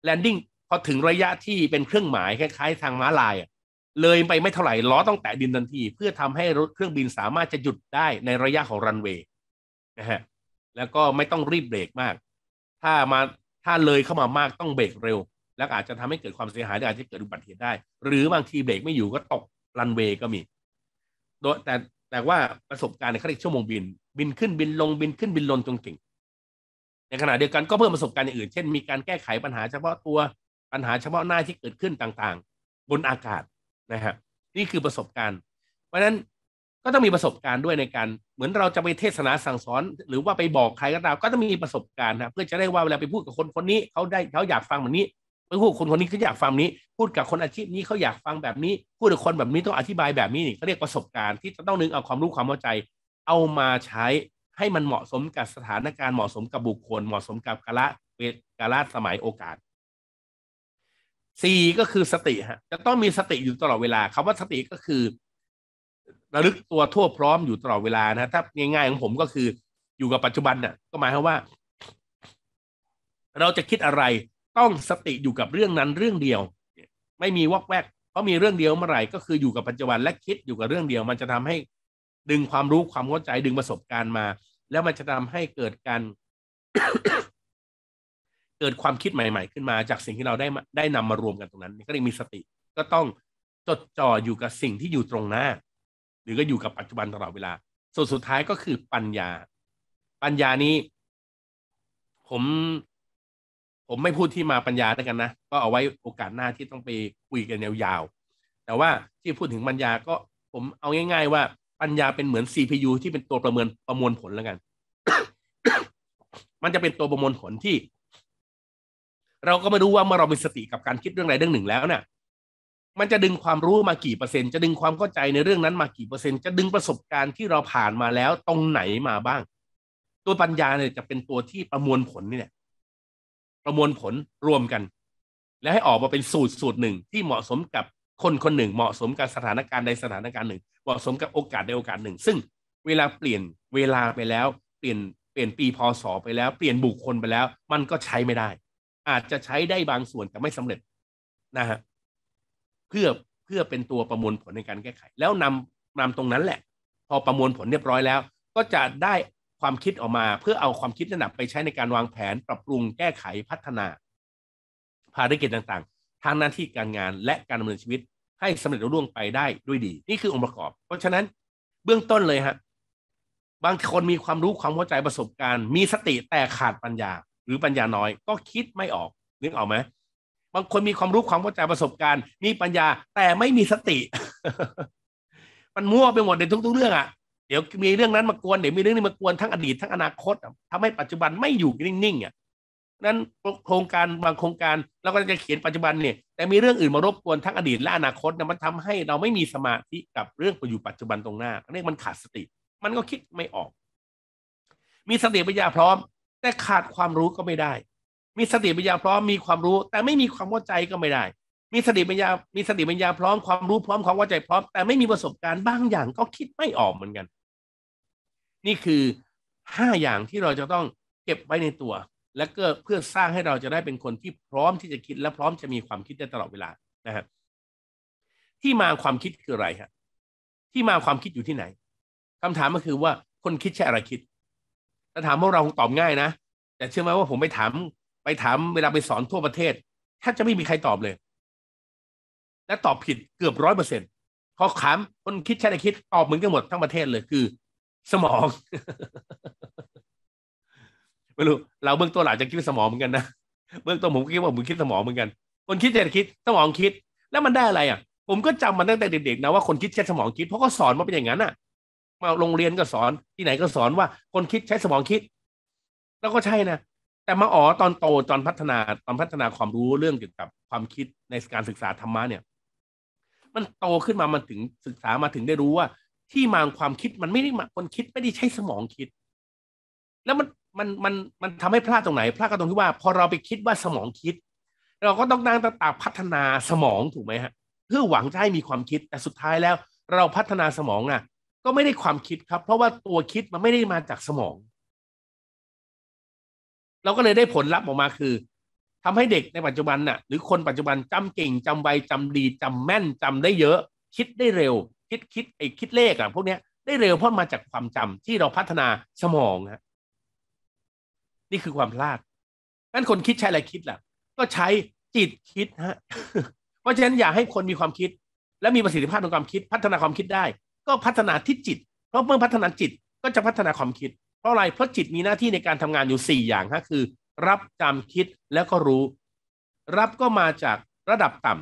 แลนดิ้งพอถึงระยะที่เป็นเครื่องหมายคล้าย ๆ ทางม้าลายเลยไปไม่เท่าไหร่ ล้อต้องแตะดินทันทีเพื่อทำให้รถเครื่องบินสามารถจะหยุดได้ในระยะของรันเวย์นะฮะแล้วก็ไม่ต้องรีบเบรกมาก ถ้ามาถ้าเลยเข้ามามากต้องเบรกเร็ว แล้วอาจจะทำให้เกิดความเสียหายหรือาจจะเกิดอุบัติเหตุได้ หรือบางทีเบรกไม่อยู่ก็ตกรันเวย์ก็มีโดยแต่แต่ว่าประสบการณ์ในขั้นชั่วโมงบิน บินขึ้นบินลงบินขึ้นบินลงจงเก่งในขณะเดียวกันก็เพิ่มประสบการณ์อย่างอื่นเช่นมีการแก้ไขปัญหาเฉพาะตัวปัญหาเฉพาะหน้าที่เกิดขึ้นต่างๆ บนอากาศนะฮะนี่คือประสบการณ์ เพราะฉะนั้นก็ต้องมีประสบการณ์ด้วยในการ เหมือนเราจะไปเทศนาสั่งสอน หรือว่าไปบอกใครก็ตามก็ต้องมีประสบการณ์นะเพื่อจะได้ว่าเวลาไปพูดกับคนคนนี้เขาได้เขาอยากฟังแบบนี้พูดคนคนนี้เขาอยากฟังนี้พูดกับคนอาชีพนี้เขาอยากฟังแบบนี้ พูดกับคนแบบนี้ ต้องอธิบายแบบนี้นี่เขาเรียกประสบการณ์ที่จะต้องนึงเอาความรู้ความเข้าใจ เอามาใช้ให้มันเหมาะสมกับสถานการณ์เหมาะสมกับบุคคล เหมาะสมกับกาละเวกาละสมัยโอกาสสี่ก็คือสติฮะจะต้องมีสติอยู่ตลอดเวลา คำว่าสติก็คือ ระลึกตัวทั่วพร้อมอยู่ตลอดเวลานะถ้าง่ายๆของผมก็คืออยู่กับปัจจุบันน่ะก็หมายความว่า เราจะคิดอะไรต้องสติอยู่กับเรื่องนั้นเรื่องเดียว ไม่มีวอกแวกเพราะมีเรื่องเดียวเมื่อไหร่ก็คืออยู่กับปัจจุบันและคิดอยู่กับเรื่องเดียว มันจะทำให้ดึงความรู้ความเข้าใจดึงประสบการณ์มา แล้วมันจะทำให้เกิดการเกิดความคิดใหม่ ๆ ขึ้นมาจากสิ่งที่เราได้ได้นำมารวมกันตรงนั้นก็เลยมีสติ ก็ต้องจดจ่ออยู่กับสิ่งที่อยู่ตรงหน้า หรือก็อยู่กับปัจจุบันตลอดเวลาส่วนสุดท้ายก็คือปัญญา ปัญญานี้ ผมผมไม่พูดที่มาปัญญาแล้วกันนะก็เอาไว้โอกาสหน้าที่ต้องไปคุยกันยาวๆแต่ว่าที่พูดถึงปัญญาก็ผมเอาง่าย ๆ ว่าปัญญาเป็นเหมือน CPU ที่เป็นตัวประเมินประมวลผลแล้วกัน มันจะเป็นตัวประมวลผลที่ เราก็ไม่รู้ว่าเมื่อเรามีสติกับการคิดเรื่องใดเรื่องหนึ่งแล้วนะ่ะมันจะดึงความรู้มากี่เปอร์เซ็นต์ จะดึงความเข้าใจในเรื่องนั้นมากี่เปอร์เซ็นต์จะดึงประสบการณ์ที่เราผ่านมาแล้วตรงไหนมาบ้าง ตัวปัญญาเนี่ยจะเป็นตัวที่ประมวลผลนี่แหละประมวลผลรวมกัน แล้วให้ออกมาเป็นสูตรสูตรหนึ่งที่เหมาะสมกับคนคนหนึ่ง เหมาะสมกับสถานการณ์ใดสถานการณ์หนึ่ง เหมาะสมกับโอกาสใดโอกาสหนึ่ง ซึ่งเวลาเปลี่ยนเวลาไปแล้ว เปลี่ยนเปลี่ยนปีพศไปแล้วเปลี่ยนบุคคลไปแล้ว มันก็ใช้ไม่ได้ อาจจะใช้ได้บางส่วนแต่ไม่สำเร็จนะฮะเพื่อเพื่อเป็นตัวประมวลผลในการแก้ไข แล้วนำนำตรงนั้นแหละ พอประมวลผลเรียบร้อยแล้ว ก็จะได้ความคิดออกมาเพื่อเอาความคิดนั้นไปใช้ในการวางแผน ปรับปรุงแก้ไขพัฒนา ภารกิจต่างๆ ทางหน้าที่การงานและการดำเนินชีวิตให้สำเร็จรุ่ล่วงไปได้ด้วยดี นี่คือองค์ประกอบ เพราะฉะนั้นเบื้องต้นเลยฮะ บางคนมีความรู้ความเข้าใจประสบการณ์ มีสติแต่ขาดปัญญาหรือปัญญาน้อยก็คิดไม่ออกนึกออกไหมบางคนมีความรู้ความเข้าใจประสบการณ์ มีปัญญาแต่ไม่มีสติ มันมั่วไปหมดในทุกๆเรื่องอะเดี๋ยวมีเรื่องนั้นมากวน เดี๋ยวมีเรื่องนี้มากวน ทั้งอดีตทั้งอนาคตทำให้ปัจจุบันไม่อยู่นิ่งๆ่นั้นโครงการบางโครงการเราก็จะเขียนปัจจุบันเนี่ยแต่มีเรื่องอื่นมารบกวนทั้งอดีตและอนาคตนะมันทำให้เราไม่มีสมาธิกับเรื่องอยู่ปัจจุบันตรงหน้าเรียกมันขาดสติ มันก็คิดไม่ออก มีสติปัญญาพร้อม แต่ขาดความรู้ก็ไม่ได้ มีสติปัญญาพร้อม มีความรู้ แต่ไม่มีความเข้าใจก็ไม่ได้ มีสติปัญญามีสติปัญญาพร้อมความรู้พร้อมความเข้าใจพร้อมแต่ไม่มีประสบการณ์บางอย่างก็คิดไม่ออกเหมือนกันนี่คือห้าอย่างที่เราจะต้องเก็บไว้ในตัว และก็เพื่อสร้างให้เราจะได้เป็นคนที่พร้อมที่จะคิด และพร้อมจะมีความคิดได้ตลอดเวลานะครับที่มาความคิดคืออะไรครับที่มาความคิดอยู่ที่ไหน คำถามก็คือว่าคนคิดใช่อะไรคิดถ้าถามพวกเราคงตอบง่ายนะแต่เชื่อไหมว่าผมไปถามไปถามเวลาไปสอนทั่วประเทศแทบจะไม่มีใครตอบเลยและตอบผิดเกือบร้อยเปอร์เซ็นต์พอถามคนคิดใช่อะไรคิดตอบเหมือนกันหมดทั้งประเทศเลยคือสมองไม่รู้เราเบื้องต้นหลายจะคิดสมองเหมือนกันนะเบื้องต้นผมคิดว่าผมคิดสมองเหมือนกัน คนคิดแต่คิดสมองคิด แล้วมันได้อะไรอ่ะ ผมก็จำมันตั้งแต่เด็กๆนะว่าคนคิดใช้สมองคิดเพราะก็สอนมาเป็นอย่างนั้นอ่ะ มาโรงเรียนก็สอนที่ไหนก็สอนว่าคนคิดใช้สมองคิด แล้วก็ใช่นะแต่มาอ๋อตอนโตตอนพัฒนาตอนพัฒนาความรู้เรื่องเกี่ยวกับความคิดในการศึกษาธรรมะเนี่ย มันโตขึ้นมามันถึงศึกษามาถึงได้รู้ว่าที่มาของความคิดมันไม่ได้มาคนคิดไม่ได้ใช้สมองคิด แล้วมันมันมันมันทำให้พลาดตรงไหนพลาดก็ตรงที่ว่าพอเราไปคิดว่าสมองคิด เราก็ต้องนั่งตาพัฒนาสมองถูกไหมฮะเพื่อหวังจะให้มีความคิด แต่สุดท้ายแล้วเราพัฒนาสมองอ่ะก็ไม่ได้ความคิดครับ เพราะว่าตัวคิดมันไม่ได้มาจากสมอง เราก็เลยได้ผลลัพธ์ออกมาคือ ทำให้เด็กในปัจจุบันน่ะหรือคนปัจจุบันจำเก่ง จำไวจำดี จำแม่นจำได้เยอะคิดได้เร็วคิดคิดไอ้คิดเลขอะพวกเนี้ย ได้เร็วเพราะมาจากความจำที่เราพัฒนาสมองฮะนี่คือความพลาดงั้นคนคิดใช้อะไรคิดล่ะ ก็ใช้จิตคิดฮะเพราะฉะนั้นอยากให้คนมีความคิด และมีประสิทธิภาพในความคิด พัฒนาความคิดได้ ก็พัฒนาที่จิต เพราะเมื่อพัฒนาจิตก็จะพัฒนาความคิด เพราะอะไรเพราะจิตมีหน้าที่ในการทำงานอยู่4อย่างฮะคือ รับจำคิดแล้วก็รู้ รับก็มาจากระดับต่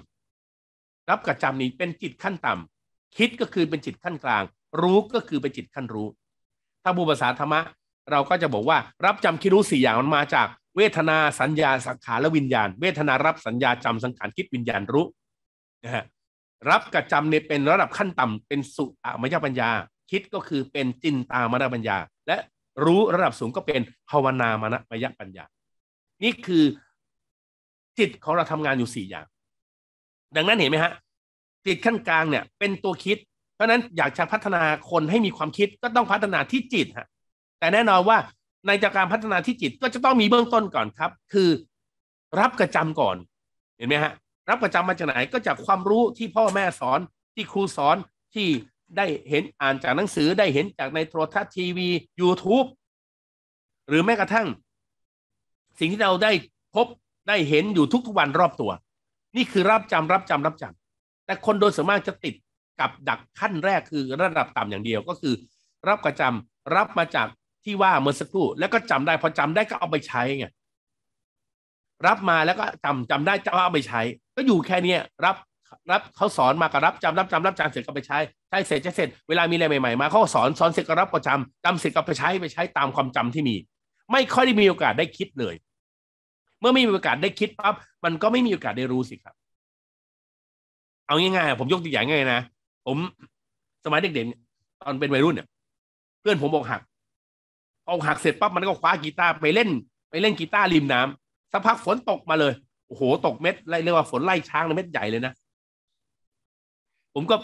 ำ รับกับจำนี้เป็นจิตขั้นต่ำคิดก็คือเป็นจิตขั้นกลาง รู้ก็คือเป็นจิตขั้นรู้ ถ้าบูภาษาธรรมะเราก็จะบอกว่า รับจำคิดรู้สี่อย่างมันมาจากเวทนาสัญญา สังขารและวิญญาณ เวทนารับสัญญา จำสังขารคิดวิญญาณรู้นะฮะรับกับจำเนี่ยเป็นระดับขั้นต่ำเป็นสุอามยปัญญา คิดก็คือเป็นจินตามนปัญญา และรู้ระดับสูงก็เป็นภาวนามนมยปัญญา นี่คือจิตของเราทำงานอยู่สี่อย่าง ดังนั้นเห็นไหมฮะจิตขั้นกลางเนี่ยเป็นตัวคิด เพราะนั้นอยากจะพัฒนาคนให้มีความคิดก็ต้องพัฒนาที่จิตฮะ แต่แน่นอนว่าในจากการพัฒนาที่จิตก็จะต้องมีเบื้องต้นก่อนครับ คือรับกระจำก่อน เห็นไหมฮะ รับกระจำมาจากไหนก็จากความรู้ที่พ่อแม่สอน ที่ครูสอน ที่ได้เห็นอ่านจากหนังสือ ได้เห็นจากในโทรทัศน์ทีวี YouTube หรือแม้กระทั่ง สิ่งที่เราได้พบได้เห็นอยู่ทุกๆวันรอบตัว นี่คือรับจำรับจำรับจำแต่คนโดยส่วนมากจะติดกับดักขั้นแรกคือระดับต่ำอย่างเดียว ก็คือ รับประจำรับมาจากที่ว่าเมื่อสักครู่ แล้วก็จำได้พอจำได้ก็เอาไปใช้ไงรับมาแล้วก็จำจำได้จะเอาไปใช้ ก็อยู่แค่เนี้ยรับรับเขาสอนมาก็รับ จำรับจำ รับจำเสร็จก็ไปใช้ใช้เสร็จจะเสร็จเวลามีอะไรใหม่ๆมาเขาสอนสอนเสร็จก็รับก็จำจำเสร็จก็ไปใช้ไปใช้ตามความจำที่มี ไม่ค่อยได้มีโอกาสได้คิดเลย เมื่อไม่มีโอกาสได้คิดปั๊บมันก็ไม่มีโอกาสได้รู้สิครับเอาง่ายๆ ผมยกตัวอย่างง่ายนะ ผมสมัยเด็กๆตอนเป็นวัยรุ่นเนี่ย เพื่อนผมบอกหักเอาหักเสร็จปั๊บมันก็คว้ากีตาร์ไปเล่นไปเล่นกีตาร์ริมน้ำสักพักฝนตกมาเลยโอ้โหตกเม็ดเรียกว่าฝนไล่ช้างเลยเม็ดใหญ่เลยนะผมก็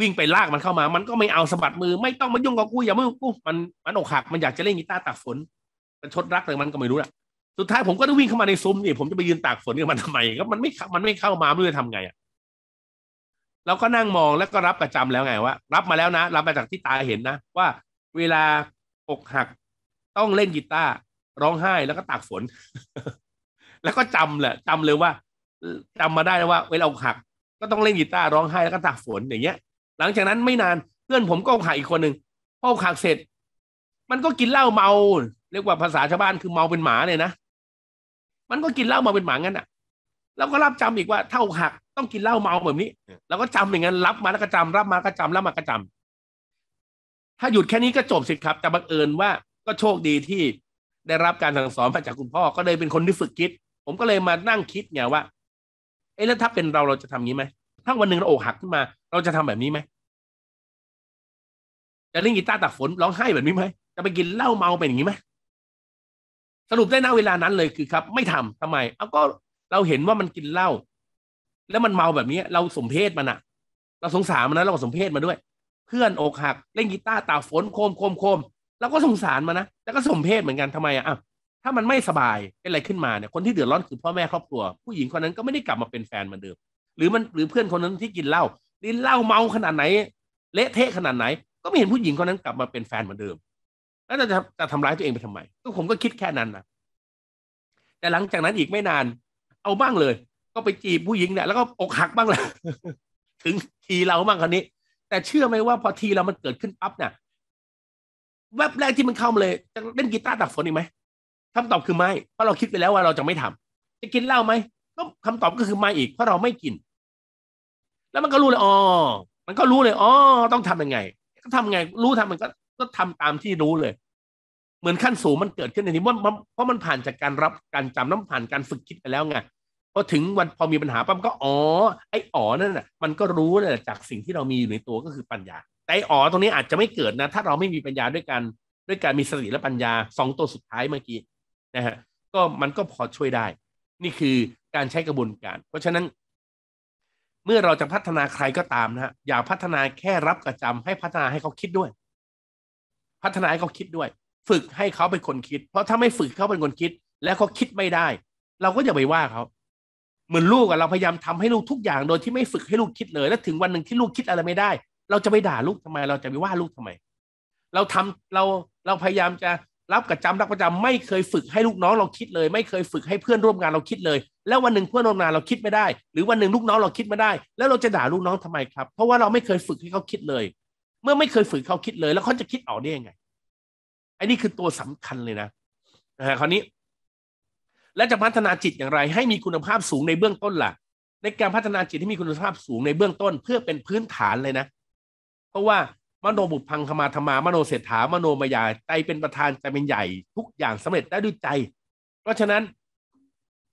วิ่งไปลากมันเข้ามา มันก็ไม่เอาสะบัดมือไม่ต้องมายุ่งกับกูอย่ามากูมันมันอกหักมันอยากจะเล่นกีตาร์ตากฝนมันชดรักเลยมันก็ไม่รู้แหละสุดท้ายผมก็ต้องวิ่งเข้ามาในซุ้มนี่ผมจะไปยืนตากฝนกับมันทำไมก็มันไม่มันไม่เข้ามาไม่รู้จะทำไงอ่ะเราก็นั่งมองแล้วก็รับประจำแล้วไงว่า รับมาแล้วนะ รับมาจากที่ตาเห็นนะ ว่าเวลาอกหัก ต้องเล่นกีตาร์ร้องไห้แล้วก็ตากฝน แล้วก็จำแหละจำเลยว่า จำมาได้ว่า เวลาอกหัก ก็ต้องเล่นกีตาร์ร้องไห้แล้วก็ตากฝนอย่างเงี้ยหลังจากนั้นไม่นานเพื่อนผมก็อกหักอีกคนหนึ่งพอกหักเสร็จ มันก็กินเหล้าเมา เรียกว่าภาษาชาวบ้านคือเมาเป็นหมาเลยนะมันก็กินเหล้าเมาเป็นหมางั้นอ่ะเราก็รับจำอีกว่าถ้าอกหักต้องกินเหล้าเมาแบบนี้ แล้วก็จำอย่างนั้นรับมาแล้วก็จำรับมาก็จำรับมาก็จำ ถ้าหยุดแค่นี้ก็จบสิครับแต่บังเอิญว่าก็โชคดีที่ได้รับการสั่งสอนมาจากคุณพ่อก็เลยเป็นคนที่ฝึกคิด ผมก็เลยมานั่งคิดไงว่า เอ้แล้วถ้าเป็นเราเราจะทำนี้ไหมถ้าวันหนึ่งเราอกหักขึ้นมาเราจะทำแบบนี้ไหมจะเล่นกีตาร์ตักฝนร้องไห้แบบนี้ไหมจะไปกินเหล้าเมาเป็นอย่างนี้ไหมสรุปได้ณนเวลานั้นเลยคือครับไม่ทำทำไมเอาก็เราเห็นว่ามันกินเหล้าแล้วมันเมาแบบนี้เราสมเพศมันอะเราสงสารมันนะเราก็สมเพศมันด้วย เพื่อนอกหัก เล่นกีตาร์ตาฝนโคมโคมโคมเราก็สงสารมันนะแล้วก็สมเพศเหมือนกันทำไมอะถ้ามันไม่สบายเป็นอะไรขึ้นมาเนี่ยคนที่เดือดร้อนคือพ่อแม่ครอบครัว ผู้หญิงคนนั้นก็ไม่ได้กลับมาเป็นแฟนเหมือนเดิม หรือมันหรือเพื่อนคนนั้นที่กินเหล้าดินเหล้าเมาขนาดไหนเละเทะขนาดไหน ก็ไม่เห็นผู้หญิงคนนั้นกลับมาเป็นแฟนเหมือนเดิม แล้วจะจะทำร้ายตัวเองไปทำไมก็ผมก็คิดแค่นั้นนะแต่หลังจากนั้นอีกไม่นานเอาบ้างเลยก็ไปจีบผู้หญิงเนี่ยแล้วก็อกหักบ้างแหละ ถึงทีเราบ้างคราวนี้ แต่เชื่อไหมว่าพอทีเรามันเกิดขึ้นปั๊บเนี่ยแวบแรกที่มันเข้ามาเลยจะเล่นกีตาร์ตักฝนอีกไหมคำตอบคือไม่เพราะเราคิดไปแล้วว่าเราจะไม่ทำจะกินเหล้าไหมก็คำตอบก็คือไม่อีก เพราะเราไม่กิน แล้วมันก็รู้เลยอ๋อมันก็รู้เลยอ๋อต้องทํำยังไง ก็ทำไง รู้ทำมันก็ ก็ทำตามที่รู้เลย เหมือนขั้นสูงมันเกิดขึ้นในนี้ว่าเพราะมันผ่านจากการรับการจำน้ำผ่านการฝึกคิดไปแล้วไงพอถึงวันพอมีปัญหาปั๊มก็ อ๋อ ไอ้อ๋อนั่นน่ะมันก็รู้เลยจากสิ่งที่เรามีอยู่ในตัวก็คือปัญญา แต่อ๋อตรงนี้อาจจะไม่เกิดนะ ถ้าเราไม่มีปัญญาด้วยกัน ด้วยการมีสติและปัญญาสองตัวสุดท้ายเมื่อกี้นะฮะก็มันก็พอช่วยได้ นี่คือการใช้กระบวนการ เพราะฉะนั้น เมื่อเราจะพัฒนาใครก็ตามนะฮะอย่าพัฒนาแค่รับกระจำให้พัฒนาให้เขาคิดด้วย พัฒนาให้เขาคิดด้วย ฝึกให้เขาเป็นคนคิด เพราะถ้าไม่ฝึกเขาเป็นคนคิด แล้วเขาคิดไม่ได้ เราก็อย่าไปว่าเขาเหมือนลูกอะเราพยายามทำให้ลูกทุกอย่างโดยที่ไม่ฝึกให้ลูกคิดเลย แล้วถึงวันหนึ่งที่ลูกคิดอะไรไม่ได้ เราจะไปด่าลูกทำไม เราจะไปว่าลูกทำไม เราทำเราเราพยายามจะรับกับจำรับประจำไม่เคยฝึกให้ลูกน้องเราคิดเลย ไม่เคยฝึกให้เพื่อนร่วมงานเราคิดเลย แล้ววันหนึ่งเพื่อนร่วมงานเราคิดไม่ได้ หรือวันหนึ่งลูกน้องเราคิดไม่ได้ แล้วเราจะด่าลูกน้องทำไมครับ เพราะว่าเราไม่เคยฝึกให้เขาคิดเลย เมื่อไม่เคยฝึกเขาคิดเลย แล้วเขาจะคิดออกได้ยังไงไอ้นี่คือตัวสำคัญเลยนะนะฮะคราวนี้และจะพัฒนาจิตอย่างไร ให้มีคุณภาพสูงในเบื้องต้นละ่ะ ในการพัฒนาจิตที่มีคุณภาพสูงในเบื้องต้น เพื่อเป็นพื้นฐานเลยนะ เพราะว่ามโนบุพังคมาธรรมามโนเศรษฐามโนมายาใจเป็นประธานใจเป็นใหญ่ ทุกอย่างสำเร็จได้ด้วยใจ เพราะฉะนั้น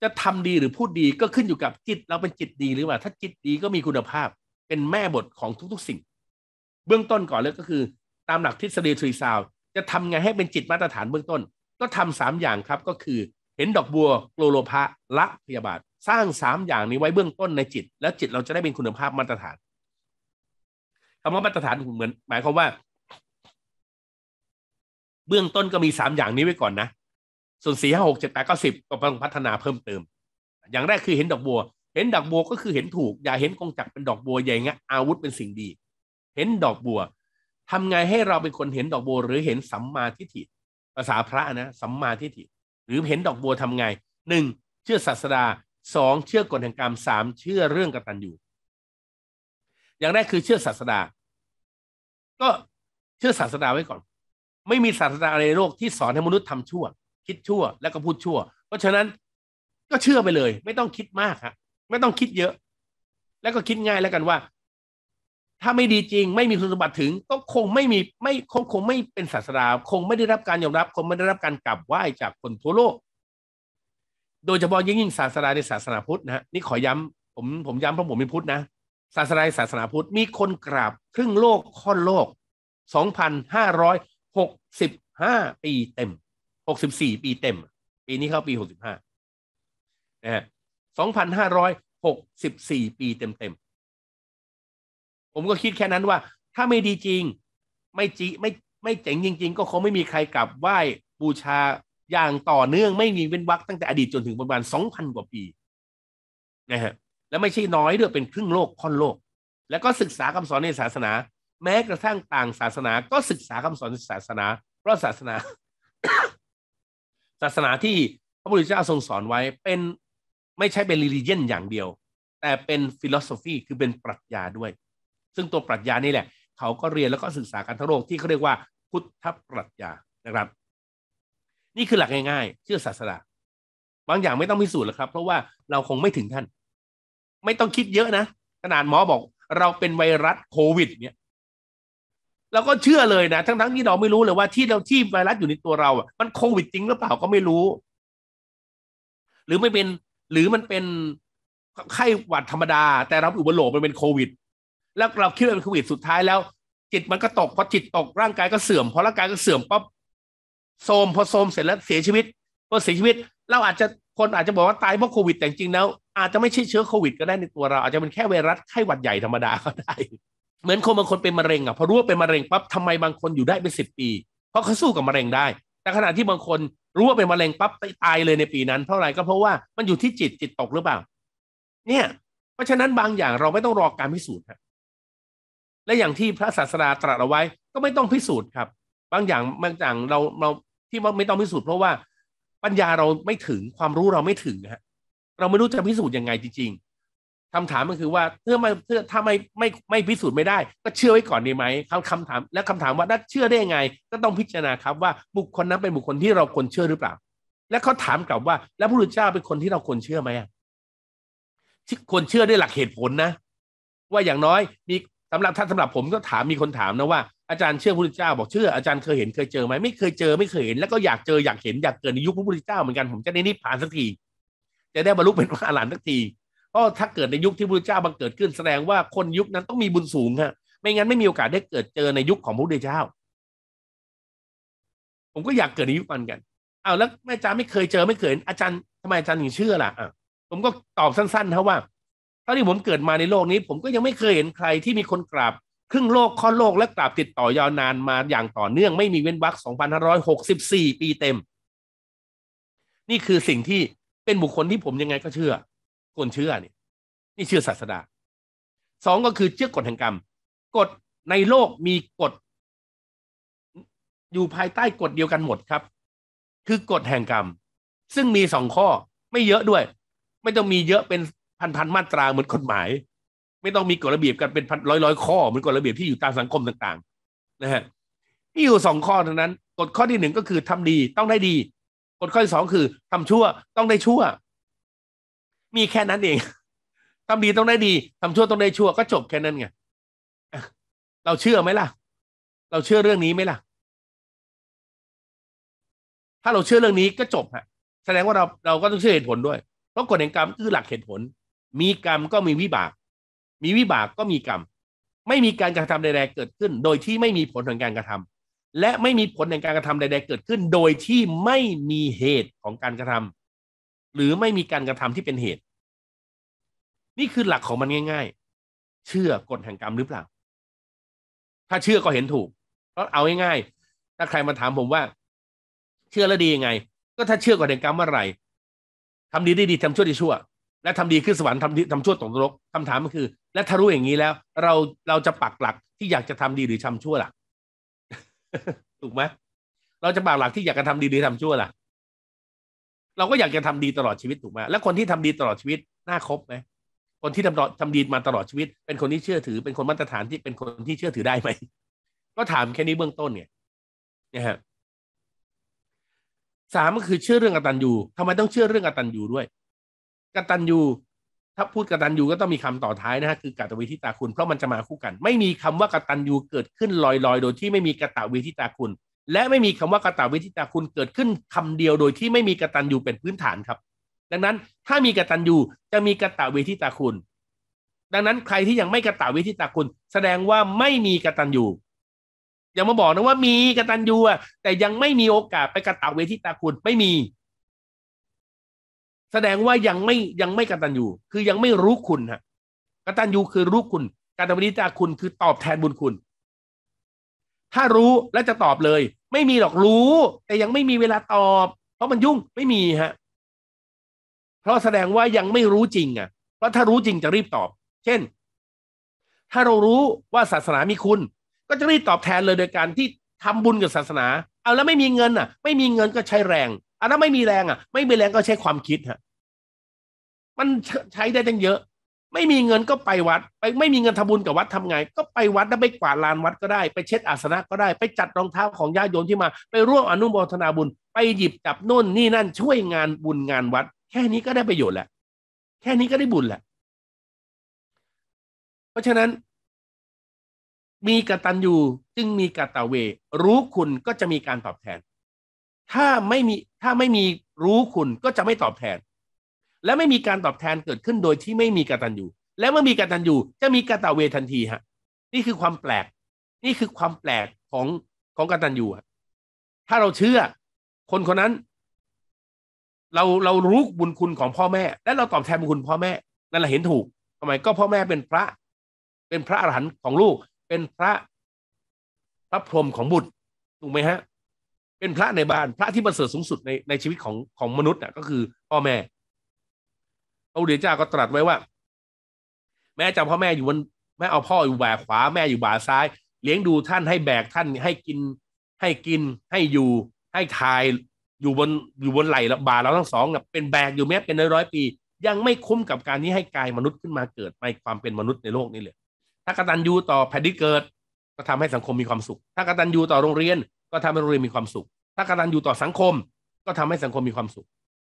จะทำดีหรือพูดดีก็ขึ้นอยู่กับจิต เราเป็นจิตดีหรือเปล่า ถ้าจิตดีก็มีคุณภาพเป็นแม่บทของทุกๆสิ่ง เบื้องต้นก่อนเลยก็คือ ตามหลักทฤษฎีทรีซาว จะทำไงให้เป็นจิตมาตรฐานเบื้องต้น ก็ทำสามอย่างครับก็คือเห็นดอกบัวกลโลภะละพยาบาท สร้างสามอย่างนี้ไว้เบื้องต้นในจิต แล้วจิตเราจะได้เป็นคุณภาพมาตรฐาน คำว่ามาตรฐานเหมือน หมายความว่า เบื้องต้นก็มีสามอย่างนี้ไว้ก่อนนะ ส่วนสี่ห้าหกเจ็ดแปดเก้าสิบก็ต้องพัฒนาเพิ่มเติม อย่างแรกคือเห็นดอกบัว เห็นดอกบัวก็คือเห็นถูกอย่าเห็นกงจักเป็นดอกบัวใหญ่เงี้ยอาวุธเป็นสิ่งดี เห็นดอกบัวทำไงให้เราเป็นคนเห็นดอกบัว หรือเห็นสัมมาทิฏฐิ ภาษาพระนะสัมมาทิฏฐิหรือเห็นดอกบัวทำไงหนึ่งเชื่อศาสดาสองเชื่อกฎแห่งกรรมสามเชื่อเรื่องกตัญญูอย่างแรกคือเชื่อศาสดา ก็เชื่อศาสดาไว้ก่อน ไม่มีศาสดาในโลกที่สอนให้มนุษย์ทำชั่ว คิดชั่วแล้วก็พูดชั่ว เพราะฉะนั้นก็เชื่อไปเลย ไม่ต้องคิดมากฮะไม่ต้องคิดเยอะ แล้วก็คิดง่ายแล้วกันว่าถ้าไม่ดีจริง ไม่มีคุณสมบัติถึง ก็คงไม่มีไม่คงคงไม่เป็นศาสดาคงไม่ได้รับการยอมรับ คงไม่ได้รับการกราบไหว้จากคนทั่วโลก โดยเฉพาะยิ่งยิ่งศาสดาในศาสนาพุทธนะนี่ขอย้ำผมผมย้ำเพราะผมเป็นพุทธนะศาสนาศาสนาพุทธมีคนกราบครึ่งโลกค่อนโลกสองพันห้าร้อยหกสิบห้าปีเต็มหกสิบสี่ปีเต็ม ปีนี้เข้าปีหกสิบห้านะฮะสองพันห้าร้อยหกสิบสี่ปี เต็มเต็มผมก็คิดแค่นั้นว่า ถ้าไม่ดีจริงไม่จีไม่ไม่เจ๋งจริง ๆ ก็คงไม่มีใครกลับไหว้บูชาอย่างต่อเนื่องไม่มีเว้นวรรคตั้งแต่อดีตจนถึงประมาณสองพันกว่าปีนะฮะและไม่ใช่น้อยด้วยเป็นครึ่งโลกค่อนโลก แล้วก็ศึกษาคำสอนในศาสนา แม้กระทั่งต่างศาสนาก็ศึกษาคำสอนในศาสนา เพราะศาสนา ศาสนาที่พระพุทธเจ้าทรงสอนไว้เป็นไม่ใช่เป็นลิลิเยนอย่างเดียว แต่เป็นฟิโลสอฟีคือเป็นปรัชญาด้วยซึ่ง ตัว ปรัชญานี่แหละ เขาก็เรียนแล้วก็ศึกษากันทั้งโลกที่เขาเรียกว่าพุทธปรัชญานะครับ นี่คือหลักง่าย ๆ เชื่อศาสนาบางอย่างไม่ต้องพิสูจน์หรอกครับ เพราะว่าเราคงไม่ถึงท่าน ไม่ต้องคิดเยอะนะ ขนาดหมอบอกเราเป็นไวรัสโควิดเนี่ยเราก็เชื่อเลยนะ ทั้งๆที่เราไม่รู้เลยว่าที่เราที่ไวรัสอยู่ในตัวเราอ่ะมันโควิดจริงหรือเปล่าก็ไม่รู้ หรือไม่เป็นหรือมันเป็นไข้หวัดธรรมดา แต่เราอุบัติโลกมันเป็นโควิดแล้วเราคิดว่าเป็นโควิดสุดท้ายแล้ว จิตมันก็ตกพอจิตตกร่างกายก็เสื่อมพอร่างกายก็เสื่อมปั๊บโทมพอโทมเสร็จแล้วเสียชีวิตพอเสียชีวิต เราอาจจะคนอาจจะบอกว่า ตายเพราะโควิดแต่จริงแล้วอาจจะไม่ใช่เชื้อโควิดก็ได้ในตัวเรา อาจจะเป็นแค่ไวรัสไข้หวัดใหญ่ธรรมดาก็ได้ เหมือนคนบางคนเป็นมะเร็งอ่ะพอรู้ว่าเป็นมะเร็งปั๊บทำไมบางคนอยู่ได้เป็นสิบปีเพราะเขาสู้กับมะเร็งได้ แต่ขณะที่บางคนรู้ว่าเป็นมะเร็งปั๊บตายเลยในปีนั้นเพราะอะไรก็เพราะว่ามันอยู่ที่จิตจิตตกหรือเปล่า เนี่ย เพราะฉะนั้นบางอย่างเราไม่ต้องรอการพิสูจน์ับและอย่างที่พระศาสดาตรัสเอาไว้ก็ไม่ต้องพิสูจน์ครับ บางอย่างบางอย่างเราเราที่ไม่ต้องพิสูจน์เพราะว่าปัญญาเราไม่ถึงความรู้เราไม่ถึงฮะ เราไม่รู้จะพิสูจน์ยังไงจริง ๆ คำถามก็คือว่าเพื่อมาเพื่อถ้าไม่ไม่ไม่พิสูจน์ไม่ได้ ก็เชื่อไว้ก่อนดีไหมคำคำถาม และคำถามว่าเชื่อได้ยังไง ก็ต้องพิจารณาครับว่าบุคคลนั้นเป็นบุคคลที่เราควรเชื่อหรือเปล่า และเขาถามกลับว่า แล้วพระพุทธเจ้าเป็นคนที่เราควรเชื่อไหมควรเชื่อด้วยหลักเหตุผลนะ ว่าอย่างน้อยมีสำหรับถ้าสำหรับผมก็ถามมีคนถามนะว่า อาจารย์เชื่อพระพุทธเจ้าบอก เชื่ออาจารย์เคยเห็นเคยเจอไหม ไม่เคยเจอไม่เคยเห็น แล้วก็อยากเจออยากเห็นอยากเกิดในยุคพระพุทธเจ้าเหมือนกันผมจะได้นิพพานสักที จะได้บรรลุเป็นพระอรหันต์สักทีเพราะถ้าเกิดในยุคที่พระพุทธเจ้าบังเกิดขึ้น แสดงว่าคนยุคนั้นต้องมีบุญสูงฮะไม่งั้นไม่มีโอกาสได้เกิดเจอในยุคของพระพุทธเจ้า ผมก็อยากเกิดในยุคนั้นกันเอาแล้วอาจารย์ไม่เคยเจอไม่เคยเห็นอาจารย์ทำไมอาจารย์ถึงเชื่อล่ะอ่ะผมก็ตอบสั้นๆ่าว่าท่าที่ผมเกิดมาในโลกนี้ผมก็ยังไม่เคยเห็นใครที่มีคนกราบครึ่งโลกข้อโลกและกราบติดต่อยาวนานมาอย่างต่อเนื่องไม่มีเว้นวรรค2,564 ปีเต็ม นี่คือสิ่งที่เป็นบุคคลที่ผมยังไงก็เชื่อคนเชื่อนี่นี่เชื่อศาสดาสองก็คือเชื่อกฎแห่งกรรมกฎในโลกมีกฎอยู่ภายใต้กฎเดียวกันหมดครับ คือกฎแห่งกรรม ซึ่งมีสองข้อไม่เยอะด้วย ไม่ต้องมีเยอะเป็นพันพันมาตราเหมือนกฎหมาย ไม่ต้องมีกฎระเบียบกันเป็นพันร้อยร้อยข้อเหมือนกฎระเบียบที่อยู่ตามสังคมต่างๆนะฮะมี่อยู่สองข้อเท่านั้นกฎข้อที่หนึ่งก็คือทำดีต้องได้ดีกฎข้อที่สองคือ ทำชั่วต้องได้ชั่ว มีแค่นั้นเอง ทำดีต้องได้ดี ทำชั่วต้องได้ชั่ว ก็จบแค่นั้นไงเราเชื่อไหมล่ะ เราเชื่อเรื่องนี้ไหมล่ะ ถ้าเราเชื่อเรื่องนี้ก็จบฮะ แสดงว่าเราเราก็ต้องเชื่อเหตุผลด้วยเพราะกฎแห่งกรรมคือหลักเหตุผลมีกรรมก็มีวิบาก มีวิบากก็มีกรรม ไม่มีการกระทำใดๆ เกิดขึ้น โดยที่ไม่มีผลของการกระทำ และไม่มีผลในการกระทำใด ๆ เกิดขึ้น โดยที่ไม่มีเหตุของการกระทำ หรือไม่มีการกระทำที่เป็นเหตุ นี่คือหลักของมันง่ายๆ เชื่อกฎแห่งกรรมหรือเปล่า ถ้าเชื่อก็เห็นถูกเพราะเอาง่ายๆ ถ้าใครมาถามผมว่า เชื่อแล้วดียังไง ก็ถ้าเชื่อกฎแห่งกรรมเมื่อไหร่ทำดีได้ดีทำชั่วได้ชั่วและทำดีขึ้นสวรรค์ทำดีทำชั่วตกนรก คำถามก็คือ และถ้ารู้อย่างนี้แล้ว เราเราจะปักหลักที่อยากจะทำดีหรือทำชั่วล่ะ ถูกไหมเราจะปักหลักที่อยากจะทำดีหรือทำชั่วล่ะ เราก็อยากจะทำดีตลอดชีวิตถูกไหมและคนที่ทำดีตลอดชีวิต น่าคบไหมคนที่ทำทำดีมาตลอดชีวิต เป็นคนที่เชื่อถือเป็นคนมาตรฐานที่เป็นคนที่เชื่อถือได้ไหมก็ถามแค่นี้เบื้องต้นเนี่ยนะฮะสามก็คือเชื่อเรื่องอตันยูทำไมต้องเชื่อเรื่องอตันยูด้วยกตันยูถ้าพูดกตันยูก็ต้องมีคำต่อท้ายนะฮะคือกตววทิตาคุณ เพราะมันจะมาคู่กัน ไม่มีคำว่ากตันยูเกิดขึ้นลอยๆ โดยที่ไม่มีกตววทิตาคุณ และไม่มีคำว่ากตววทิตาคุณเกิดขึ้นคำเดียวโดยที่ไม่มีกตันยูเป็นพื้นฐานครับ ดังนั้นถ้ามีกตันยูจะมีกตววทิตาคุณ ดังนั้นใครที่ยังไม่กตววทิตาคุณ แสดงว่าไม่มีกตันยูอย่ามาบอกนะว่ามีกตันยูแต่ยังไม่มีโอกาสไปกตเวทิตาคุณไม่มีแสดงว่ายังไม่ยังไม่กตัญญูคือยังไม่รู้คุณฮะกตัญญูคือรู้คุณการทำนิจาคุณคือตอบแทนบุญคุณ ถ้ารู้และจะตอบเลย ไม่มีหรอกรู้ แต่ยังไม่มีเวลาตอบ เพราะมันยุ่งไม่มีฮะ เพราะแสดงว่ายังไม่รู้จริงอ่ะเพราะถ้ารู้จริงจะรีบตอบ เช่น ถ้าเรารู้ว่าศาสนามีคุณ ก็จะรีบตอบแทนเลยโดยการที่ทำบุญกับศาสนา เอาแล้วไม่มีเงินอ่ะไม่มีเงินก็ใช้แรงอันนั้นไม่มีแรงอ่ะไม่มีแรงก็ใช้ความคิดฮะมันใช้ได้ตั้งเยอะ ไม่มีเงินก็ไปวัด ไปไม่มีเงินทำบุญกับวัดทำไงก็ไปวัดแล้วไปกวาดลานวัดก็ได้ไปเช็ดอาสนะก็ได้ ไปจัดรองเท้าของญาติโยมที่มา ไปร่วมอนุโมทนาบุญ ไปหยิบจับนู่นนี่นั่น ช่วยงานบุญงานวัด แค่นี้ก็ได้ประโยชน์แหละแค่นี้ก็ได้บุญแหละเพราะฉะนั้น มีกตัญญูจึงมีกตเวรู้คุณก็จะมีการตอบแทนถ้าไม่มีถ้าไม่มีรู้คุณก็จะไม่ตอบแทน และไม่มีการตอบแทนเกิดขึ้นโดยที่ไม่มีกตัญญูและเมื่อมีกตัญญูจะมีกตเวทันทีฮะนี่คือความแปลก นี่คือความแปลกของของกตัญญูถ้าเราเชื่อคนคนนั้น เราเรารู้บุญคุณของพ่อแม่ และเราตอบแทนบุญคุณพ่อแม่ นั่นแหละเห็นถูกทำไมก็พ่อแม่เป็นพระ เป็นพระอรหันต์ของลูก เป็นพระพระพรหมของบุตรถูกไหมฮะเป็นพระในบ้านพระที่บรนเสริฐสูงสุดในในชีวิตของของมนุษย์น่ะก็คือพ่อแม่พระเดทธจ้าก็ตรัสไว้ว่า แม่จำพ่อแม่อยู่บนแม่เอาพ่ออยู่บ่าขวาแม่อยู่บ่าซ้าย เลี้ยงดูท่านให้แบก ท่านให้กิน ให้กินให้อยู่ ให้ทายอยู่บนอยู่บนไหล่บ่าเราทั้งสอง เป็นแบกอยู่แม้เป็นร้อยปี ยังไม่คุ้มกับการนี้ให้กายมนุษย์ขึ้นมาเกิดในความเป็นมนุษย์ในโลกนี้เลยถ้ากตัญญูต่อแผ่นดินเกิด ก็ทำให้สังคมมีความสุข ถ้ากตัญญูต่อโรงเรียนก็ทำให้โรงเรียนมีความสุข ถ้ากตัญญูต่อสังคมก็ทำให้สังคมมีความสุข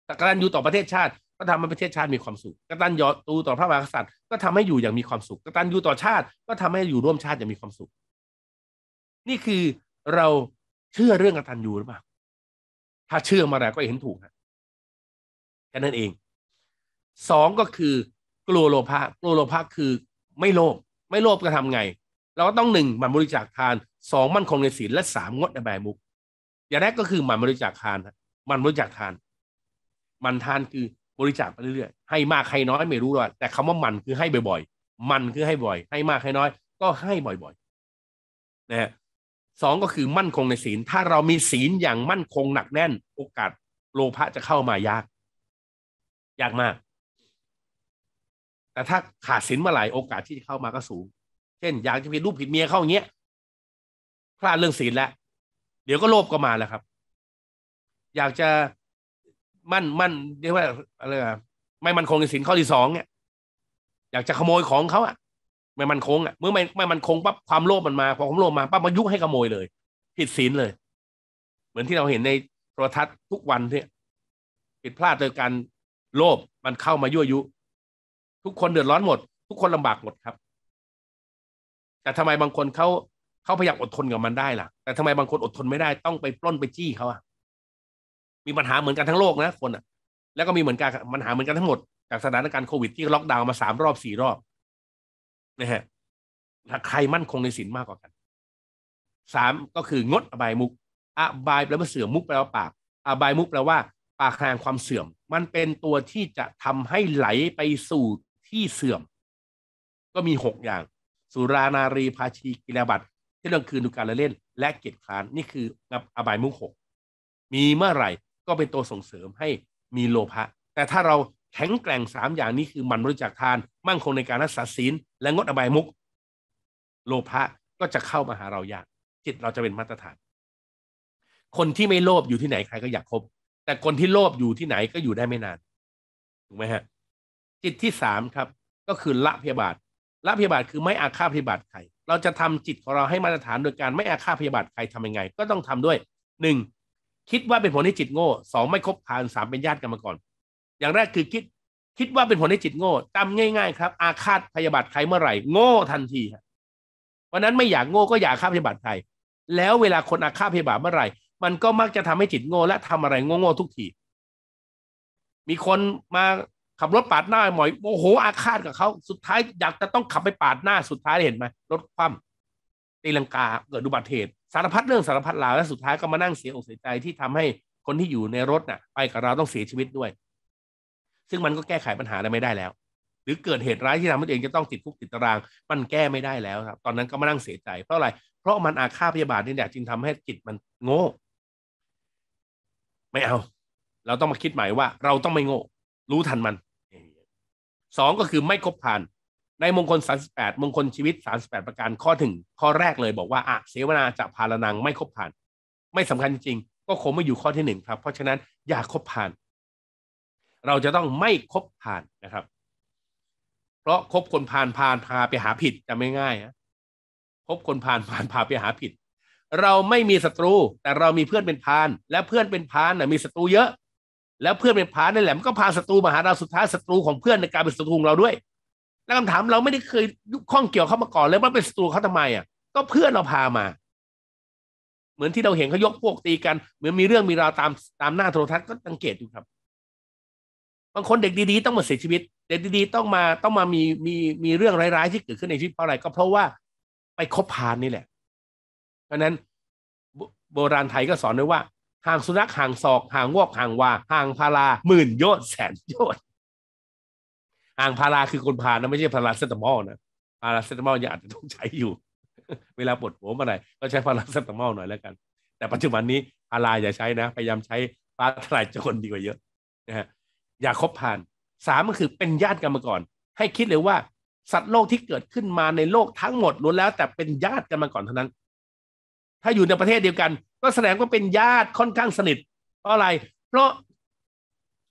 ถ้ากตัญญูต่อประเทศชาติก็ทำให้ประเทศชาติมีความสุขกตัญญูต่อพระมหากษัตริย์ก็ทำให้อยู่อย่างมีความสุขกตัญญูต่อชาติก็ทำให้อยู่ร่วมชาติอย่างมีความสุข นี่คือเราเชื่อเรื่องกตัญญูหรือเปล่า ถ้าเชื่อมาแล้วก็เห็นถูกฮะแค่นั้นเอง สองก็คือกลัวโลภะกลัวโลภะคือไม่โลภ ไม่โลภก็ทำไง เราก็ต้องหนึ่งมันบริจาคทานสองมั่นคงในศีลและสามงดอบายมุก อย่างแรกก็คือมันบริจาคทานมันบริจาคทาน มันทานคือบริจาคไปเรื่อยๆให้มากให้น้อยไม่รู้หรอกแต่คำว่ามันคือให้บ่อย ๆ มันคือให้บ่อย ให้มากให้น้อย ก็ให้บ่อยๆนะฮะสองก็คือมั่นคงในศีล ถ้าเรามีศีลอย่างมั่นคงหนักแน่น โอกาสโลภะจะเข้ามายาก ยากมาก แต่ถ้าขาดศีลเมื่อไหร่โอกาสที่จะเข้ามาก็สูง เช่น อยากจะผิดรูปผิดเมียเข้าอย่างเงี้ยพลาดเรื่องศีลแล้วเดี๋ยวก็โลภก็มาแล้วครับ อยากจะมั่นมั่นเรียกว่าอะไรอะไม่มันคงในศีลข้อที่สองเนี่ย อยากจะขโมยของเขาอ่ะ ไม่มันคงอะเมื่อไม่ไม่มันคงปั๊บความโลภมันมาพอความโลภมาปั๊บมายุให้ขโมยเลย ผิดศีลเลย เหมือนที่เราเห็นในโทรทัศน์ทุกวันเนี่ย ผิดพลาดโดยการโลภมันเข้ามายั่วยุ ทุกคนเดือดร้อนหมด ทุกคนลำบากหมดครับแต่ทำไมบางคนเขาเขาพยายามอดทนกับมันได้ล่ะแต่ทำไมบางคนอดทนไม่ได้ต้องไปปล้นไปจี้เขาอะมีปัญหาเหมือนกันทั้งโลกนะคนอะแล้วก็มีเหมือนกันปัญหาเหมือนกันทั้งหมด จากสถานการณ์โควิดที่ล็อกดาวน์มาสามรอบสี่รอบนะฮะถ้าใครมั่นคงในศีลมากกว่ากัน สามก็คืองดอบายมุก อบายแปลว่าเสื่อมมุกแปลว่าปากอบายมุกแปลว่าปากแห่งความเสื่อม มันเป็นตัวที่จะทำให้ไหลไปสู่ที่เสื่อม ก็มีหกอย่าง สุรานารีภาชีกิลบัตเที่องคืนดูการละเล่นและเกียรติค้านนี่คืออบายมุขหกมีเมื่อไหร่ก็เป็นตัวส่งเสริมให้มีโลภะแต่ถ้าเราแข็งแกร่งสามอย่างนี้คือมันบริจาคทาน มั่งคงในการรักษาศีล และงดอบายมุขโลภะก็จะเข้ามาหาเรายาก จิตเราจะเป็นมาตรฐาน คนที่ไม่โลภอยู่ที่ไหนใครก็อยากคบ แต่คนที่โลภอยู่ที่ไหนก็อยู่ได้ไม่นานถูกไหมฮะจิตที่สามครับก็คือละพยาบาทละพยาบาทคือไม่อาฆาตพยาบาทใคร เราจะทำจิตของเราให้มาตรฐานโดยการไม่อาฆาตพยาบาทใครทำยังไง ก็ต้องทำด้วยหนึ่งคิดว่าเป็นผลให้จิตโง่สองไม่คบคานสามเป็นญาติกันมาก่อน อย่างแรกคือคิดคิดว่าเป็นผลให้จิตโง่จำง่ายๆ ครับอาฆาตพยาบาทใครเมื่อไหร่โง่ทันทีครับวันนั้นไม่อยากโง่ก็อยากฆ่าพยาบาทใครแล้วเวลาคนอาฆาตพยาบาทเมื่อไหร่ มันก็มักจะทำให้จิตโง่และทำอะไรโง่ๆทุกที มีคนมาขับรถปาดหน้า หมอย โอ้โห อาฆาตกับเขา สุดท้ายอยากจะต้องขับไปปาดหน้า สุดท้ายเห็นไหมรถคว่ำตีลังกา เกิดอุบัติเหตุสารพัดเรื่องสารพัดราวและสุดท้ายก็มานั่งเสียอกเสียใจ ที่ทำให้คนที่อยู่ในรถน่ะไปกับเราต้องเสียชีวิตด้วย ซึ่งมันก็แก้ไขปัญหาได้ไม่ได้แล้ว หรือเกิดเหตุร้ายที่ทำให้ตัวเองจะต้องติดคุกติดตาราง มันแก้ไม่ได้แล้วครับ ตอนนั้นก็มานั่งเสียใจเพราะอะไร เพราะมันอาฆาตพยาบาทนี่แหละจึงทำให้จิตมันโง่ ไม่เอา เราต้องมาคิดใหม่ว่า เราต้องไม่โง่ รู้ทันมันสองก็คือไม่ครบพานในมงคล 38 มงคลชีวิต 38 ประการข้อถึงข้อแรกเลยบอกว่าอะเสวนาจะพาลนัง ไม่ครบพานไม่สำคัญจริงก็คงไม่อยู่ข้อที่หนึ่งครับ เพราะฉะนั้นอย่าครบพาน เราจะต้องไม่ครบพานนะครับ เพราะคบคนพานพานพาไปหาผิดจะไม่ง่ายนะคบคนพานพานพาไปหาผิด เราไม่มีศัตรูแต่เรามีเพื่อนเป็นพานและเพื่อนเป็นพานนะมีศัตรูเยอะแล้วเพื่อนเป็นพานั่นแหละมันก็พาศัตรูมาหาเราสุดท้ายศัตรูของเพื่อนในการเป็นศัตรูของเราด้วยแล้วคำถามเราไม่ได้เคยข้องเกี่ยวเข้ามาก่อนเลยว่าเป็นศัตรูเขาทำไมอ่ะก็เพื่อนเราพามา เหมือนที่เราเห็นเขายกพวกตีกัน เหมือนมีเรื่องมีราวตามตามหน้าโทรทัศน์ก็สังเกตดูครับ บางคนเด็กดีๆต้องมาเสียชีวิต เด็กดีๆต้องมาต้องมามีมีมีเรื่องร้ายๆที่เกิดขึ้นในชีวิตเพราะอะไรก็เพราะว่าไปคบพานนี่แหละ เพราะนั้นโบราณไทยก็สอนไว้ว่าห่างสุนัขห่างศอกห่างวอกห่างวาห่างพาราหมื่นโยอดแสนโยอดห่างพาราคือคนพานะไม่ใช่พาราเซตามอลนะพาราเซตามอลยังอาจจะต้องใช้อยู่ เวลาปวดหัวมาไหนก็ใช้พาราเซตามอลหน่อยแล้วกัน แต่ปัจจุบันนี้พาราอย่าใช้นะพยายามใช้ฟ้าทลายโจนดีกว่าเยอะนะฮะอย่าคบพานสามก็คือเป็นญาติกันมาก่อน ให้คิดเลยว่า สัตว์โลกที่เกิดขึ้นมาในโลกทั้งหมดล้วนแล้วแต่เป็นญาติกันมาก่อนเท่านั้น ถ้าอยู่ในประเทศเดียวกันก็แสดงว่าเป็นญาติค่อนข้างสนิทเพราะอะไร เพราะ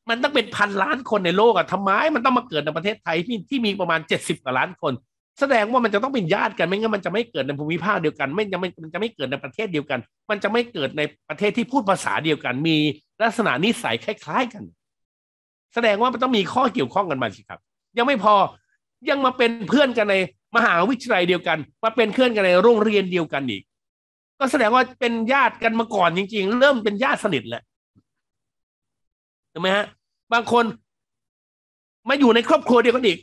มันต้องเป็นพันล้านคนในโลกอะทำไมมันต้องมาเกิดในประเทศไทยที่ที่มีประมาณเจ็ดสิบกว่าล้านคน แสดงว่ามันจะต้องเป็นญาติกัน ไม่งั้นมันจะไม่เกิดในภูมิภาคเดียวกันไม่จะไม่มันจะไม่เกิดในประเทศเดียวกัน มันจะไม่เกิดในประเทศที่พูดภาษาเดียวกัน มีลักษณะนิสัยคล้ายๆกัน แสดงว่ามันต้องมีข้อเกี่ยวข้องกันมาสิครับ ยังไม่พอยังมาเป็นเพื่อนกันในมหาวิทยาลัยเดียวกันมาเป็นเพื่อนกันในโรงเรียนเดียวกันอีกก็แสดงว่าเป็นญาติกันมาก่อนจริงๆ เริ่มเป็นญาติสนิทแหละถูกไหมฮะ บางคนมาอยู่ในครอบครัวเดียวกันอีก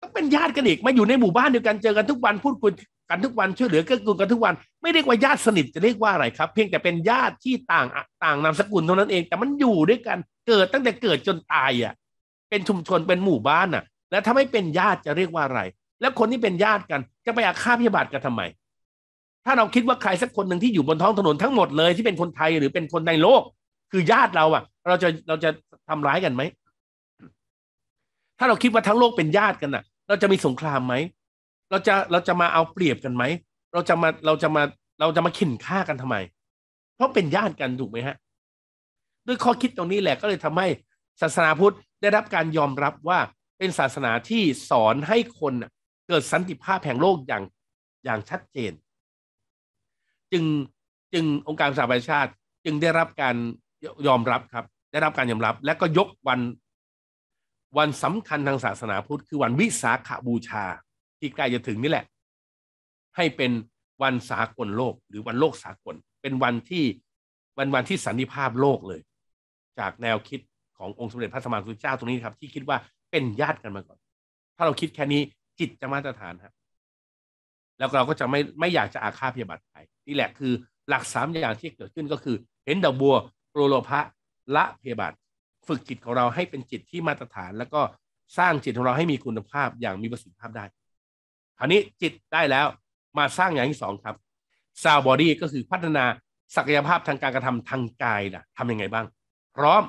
ต้องเป็นญาติกันอีกมาอยู่ในหมู่บ้านเดียวกันเจอกันทุกวันพูดคุยกันทุกวัน ช่วยเหลือเกื้อกูลกันทุกวัน ไม่เรียกว่าญาติสนิทจะเรียกว่าอะไรครับ เพียงแต่เป็นญาติที่ต่างต่างนามสกุลเท่านั้นเอง แต่มันอยู่ด้วยกันเกิดตั้งแต่เกิดจนตายอ่ะ เป็นชุมชนเป็นหมู่บ้านอ่ะ แล้วถ้าไม่เป็นญาติจะเรียกว่าอะไร แล้วคนที่เป็นญาติกันจะไปอาฆาตพยาบาทกันทำไมถ้าเราคิดว่าใครสักคนหนึ่งที่อยู่บนท้องถนนทั้งหมดเลยที่เป็นคนไทย หรือเป็นคนในโลกคือญาติเราอ่ะ เราจะเราจะทำร้ายกันไหมถ้าเราคิดว่าทั้งโลกเป็นญาติกันอ่ะ เราจะมีสงครามไหมเราจะเราจะมาเอาเปรียบกันไหมเราจะมาเราจะมาเราจะมาขินฆ่ากันทำไม เพราะเป็นญาติกันถูกไหมฮะ ด้วยข้อคิดตรงนี้แหละก็เลยทำให้ศาสนาพุทธได้รับการยอมรับว่าเป็นศาสนาที่สอนให้คนเกิดสันติภาพแห่งโลกอย่างอย่างชัดเจนจึงจึงองค์การสหประชาชาติจึงได้รับการยอมรับครับ ได้รับการยอมรับ และก็ยกวัน วันสำคัญทางศาสนาพุทธคือวันวิสาขบูชาที่ใกล้จะถึงนี่แหละ ให้เป็นวันสากลโลก หรือวันโลกสากล เป็นวันที่วันวันที่สันนิภาพโลกเลย จากแนวคิดขององค์สมเด็จพระสัมมาสัมพุทธเจ้าตรงนี้ครับ ที่คิดว่าเป็นญาติกันมาก่อน ถ้าเราคิดแค่นี้จิตจะมาตรฐานครับแล้วเราก็จะไม่ไม่อยากจะอาฆาตพยาบาทใครนี่แหละคือหลักสามอย่างที่เกิดขึ้นก็คือเห็นดอกบัวโปรโลภะละพยาบาทฝึกจิตของเราให้เป็นจิตที่มาตรฐาน แล้วก็สร้างจิตของเราให้มีคุณภาพอย่างมีประสิทธิภาพได้ คราวนี้จิตได้แล้วมาสร้างอย่างที่สองครับซาวบอดี้ก็คือพัฒนาศักยภาพทางการกระทำทางกายนะทำยังไงบ้าง พร้อม